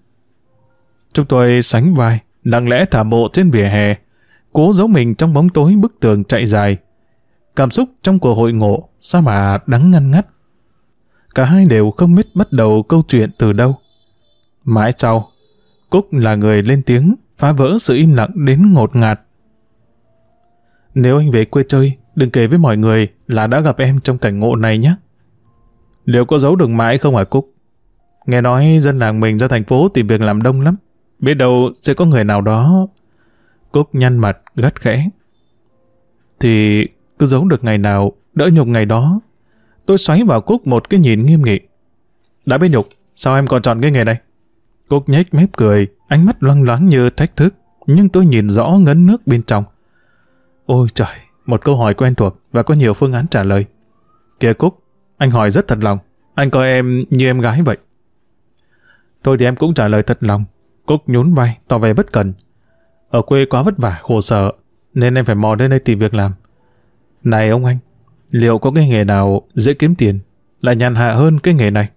Chúng tôi sánh vai, lặng lẽ thả bộ trên vỉa hè, cố giấu mình trong bóng tối bức tường chạy dài. Cảm xúc trong cuộc hội ngộ, sao mà đắng ngăn ngắt. Cả hai đều không biết bắt đầu câu chuyện từ đâu. Mãi sau, Cúc là người lên tiếng, phá vỡ sự im lặng đến ngột ngạt. Nếu anh về quê chơi, đừng kể với mọi người là đã gặp em trong cảnh ngộ này nhé. Liệu có giấu được mãi không hả Cúc? Nghe nói dân làng mình ra thành phố tìm việc làm đông lắm. Biết đâu sẽ có người nào đó Cúc nhăn mặt, gắt khẽ. Thì cứ giấu được ngày nào, đỡ nhục ngày đó. Tôi xoáy vào Cúc một cái nhìn nghiêm nghị. Đã biết nhục, sao em còn chọn cái nghề này? Cúc nhếch mép cười, ánh mắt loang loáng như thách thức, nhưng tôi nhìn rõ ngấn nước bên trong. Ôi trời, một câu hỏi quen thuộc và có nhiều phương án trả lời. Kìa Cúc, anh hỏi rất thật lòng, anh coi em như em gái vậy. Thôi thì em cũng trả lời thật lòng. Cúc nhún vai, tỏ vẻ bất cần. Ở quê quá vất vả, khổ sở, nên em phải mò đến đây tìm việc làm. Này ông anh, liệu có cái nghề nào dễ kiếm tiền, lại nhàn hạ hơn cái nghề này?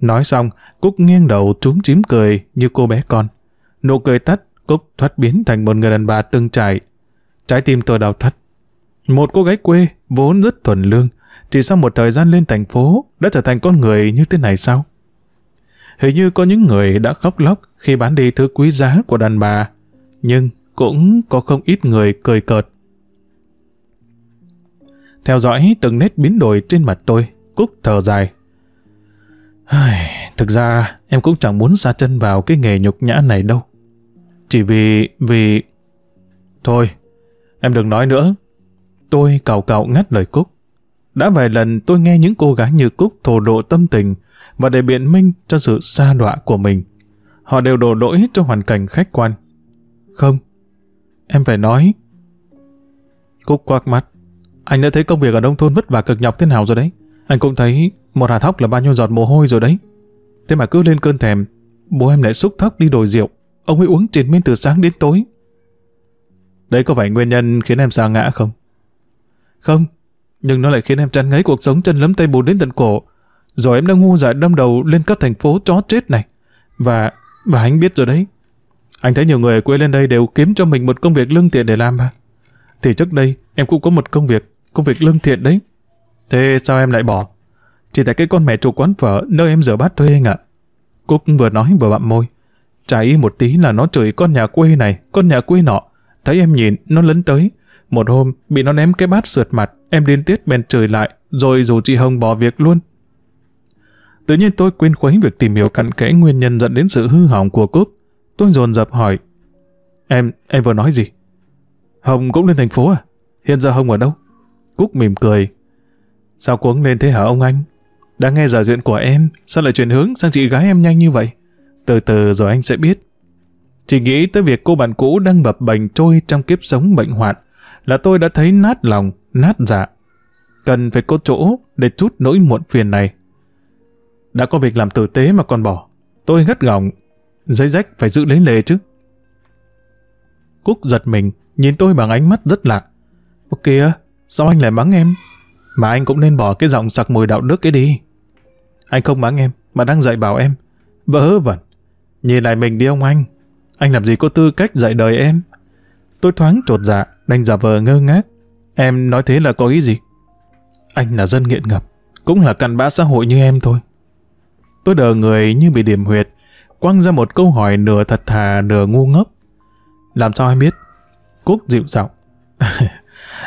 Nói xong, Cúc nghiêng đầu trúng chím cười như cô bé con. Nụ cười tắt, Cúc thoát biến thành một người đàn bà từng trải. Trái tim tôi đào thắt. Một cô gái quê, vốn rất thuần lương, chỉ sau một thời gian lên thành phố đã trở thành con người như thế này sao? Hình như có những người đã khóc lóc khi bán đi thứ quý giá của đàn bà nhưng cũng có không ít người cười cợt. Theo dõi từng nét biến đổi trên mặt tôi, Cúc thở dài. Thực ra, em cũng chẳng muốn xa chân vào cái nghề nhục nhã này đâu. Chỉ vì... vì... Thôi, em đừng nói nữa. Tôi cào cào ngắt lời Cúc. Đã vài lần tôi nghe những cô gái như Cúc thổ độ tâm tình và để biện minh cho sự xa đọa của mình. Họ đều đổ lỗi cho hoàn cảnh khách quan, không, em phải nói. Cúc quắc mắt. Anh đã thấy công việc ở nông thôn vất vả cực nhọc thế nào rồi đấy. Anh cũng thấy một hạt thóc là bao nhiêu giọt mồ hôi rồi đấy. Thế mà cứ lên cơn thèm, bố em lại xúc thóc đi đồi rượu. Ông ấy uống triệt miên từ sáng đến tối. Đấy có phải nguyên nhân khiến em sa ngã không? Không, nhưng nó lại khiến em chán ngấy cuộc sống chân lấm tay bùn đến tận cổ. Rồi em đã ngu dại đâm đầu lên các thành phố chó chết này. Và, và anh biết rồi đấy, anh thấy nhiều người ở quê lên đây đều kiếm cho mình một công việc lương thiện để làm mà. Thì trước đây em cũng có một công việc, công việc lương thiện đấy. Thế sao em lại bỏ? Chỉ tại cái con mẹ chủ quán phở nơi em rửa bát thuê anh ạ. À. Cúc vừa nói vừa bặm môi. Chả một tí là nó chửi con nhà quê này, con nhà quê nọ. Thấy em nhìn, nó lấn tới. Một hôm, bị nó ném cái bát sượt mặt, em điên tiết bèn chửi lại, rồi dù chị Hồng bỏ việc luôn. Tự nhiên tôi quên khuấy việc tìm hiểu cặn kẽ nguyên nhân dẫn đến sự hư hỏng của Cúc. Tôi dồn dập hỏi. Em, em vừa nói gì? Hồng cũng lên thành phố à? Hiện giờ Hồng ở đâu? Cúc mỉm cười. Sao cuống lên thế hả ông anh? Đã nghe giờ chuyện của em, sao lại chuyển hướng sang chị gái em nhanh như vậy? Từ từ rồi anh sẽ biết. Chỉ nghĩ tới việc cô bạn cũ đang bập bành trôi trong kiếp sống bệnh hoạn là tôi đã thấy nát lòng, nát dạ. Cần phải có chỗ để chút nỗi muộn phiền này. Đã có việc làm tử tế mà còn bỏ. Tôi ngất ngỏng, Giấy rách phải giữ lấy lề chứ. Cúc giật mình, nhìn tôi bằng ánh mắt rất lạ. Ô kìa, sao anh lại mắng em? Mà anh cũng nên bỏ cái giọng sặc mùi đạo đức ấy đi. Anh không mắng em, mà đang dạy bảo em. Vỡ vẩn. Nhìn lại mình đi ông anh. Anh làm gì có tư cách dạy đời em? Tôi thoáng trột dạ, đành giả vờ ngơ ngác. Em nói thế là có ý gì? Anh là dân nghiện ngập, cũng là cặn bã xã hội như em thôi. Tôi đờ người như bị điểm huyệt, quăng ra một câu hỏi nửa thật thà nửa ngu ngốc. Làm sao em biết? Cúc dịu giọng.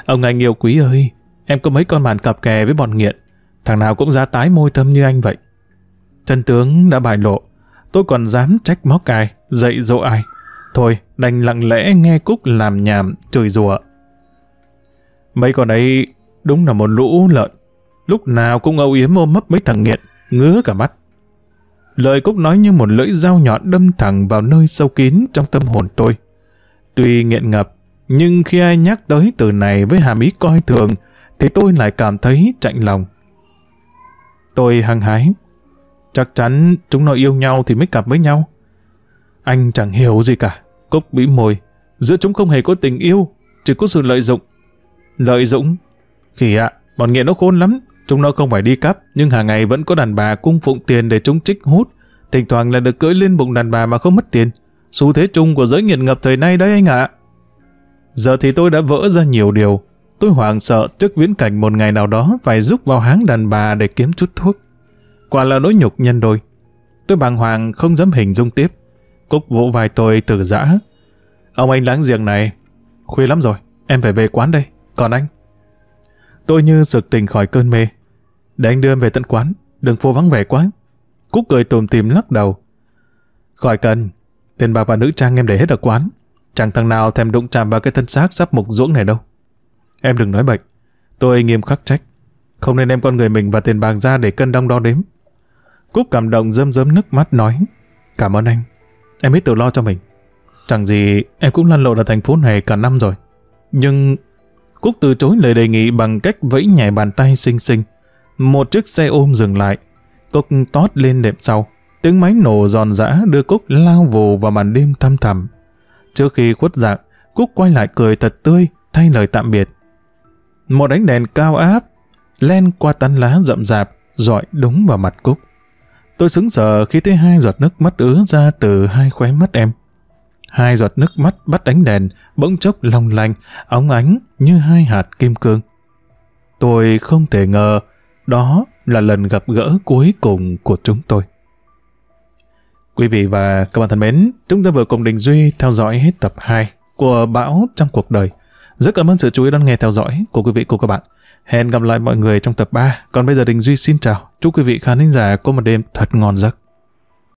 Ông anh yêu quý ơi, em có mấy con màn cặp kè với bọn nghiện, thằng nào cũng ra tái môi tâm như anh vậy. Chân tướng đã bại lộ, tôi còn dám trách móc ai, dạy dỗ ai. Thôi, đành lặng lẽ nghe Cúc làm nhảm, chửi rủa. Mấy con ấy đúng là một lũ lợn, lúc nào cũng âu yếm ôm mấp mấy thằng nghiện, ngứa cả mắt. Lời Cúc nói như một lưỡi dao nhọn đâm thẳng vào nơi sâu kín trong tâm hồn tôi. Tuy nghiện ngập, nhưng khi ai nhắc tới từ này với hàm ý coi thường, thì tôi lại cảm thấy chạnh lòng. Tôi hăng hái. Chắc chắn chúng nó yêu nhau thì mới cặp với nhau. Anh chẳng hiểu gì cả. Cúc bĩ mồi. Giữa chúng không hề có tình yêu, chỉ có sự lợi dụng. Lợi dụng? Khỉ ạ, bọn nghiện nó khôn lắm. Chúng nó không phải đi cắp, nhưng hàng ngày vẫn có đàn bà cung phụng tiền để chúng trích hút. Thỉnh thoảng là được cưỡi lên bụng đàn bà mà không mất tiền. Xu thế chung của giới nghiện ngập thời nay đấy anh ạ. Giờ thì tôi đã vỡ ra nhiều điều. Tôi hoảng sợ trước viễn cảnh một ngày nào đó phải giúp vào háng đàn bà để kiếm chút thuốc. Quả là nỗi nhục nhân đôi. Tôi bàng hoàng không dám hình dung tiếp. Cúc vỗ vai tôi từ giã. Ông anh láng giềng này, khuya lắm rồi, em phải về quán đây. Còn anh, Tôi như sực tỉnh khỏi cơn mê. Để anh đưa em về tận quán, đừng phố vắng vẻ quá. Cúc cười tùm tìm lắc đầu. Khỏi cần, tiền bạc và nữ trang em để hết ở quán. Chẳng thằng nào thèm đụng chạm vào cái thân xác sắp mục ruỗng này đâu. Em đừng nói bệnh, tôi nghiêm khắc trách. Không nên đem con người mình và tiền bạc ra để cân đong đo đếm. Cúc cảm động rơm rớm nước mắt nói Cảm ơn anh, em biết tự lo cho mình. Chẳng gì em cũng lăn lộn ở thành phố này cả năm rồi. Nhưng Cúc từ chối lời đề nghị bằng cách vẫy nhẹ bàn tay xinh xinh. Một chiếc xe ôm dừng lại. Cúc tót lên đệm sau. Tiếng máy nổ giòn giã đưa Cúc lao vù vào màn đêm thăm thẳm. Trước khi khuất dạng, Cúc quay lại cười thật tươi, thay lời tạm biệt. Một ánh đèn cao áp, len qua tán lá rậm rạp, dọi đúng vào mặt Cúc. Tôi sững sờ khi thấy hai giọt nước mắt ứa ra từ hai khóe mắt em hai giọt nước mắt bắt ánh đèn, bỗng chốc long lanh, óng ánh như hai hạt kim cương. Tôi không thể ngờ, đó là lần gặp gỡ cuối cùng của chúng tôi. Quý vị và các bạn thân mến, chúng ta vừa cùng Đình Duy theo dõi hết tập 2 của Bão trong cuộc đời. Rất cảm ơn sự chú ý đón nghe theo dõi của quý vị của các bạn. Hẹn gặp lại mọi người trong tập 3. Còn bây giờ Đình Duy xin chào. Chúc quý vị khán giả có một đêm thật ngon giấc.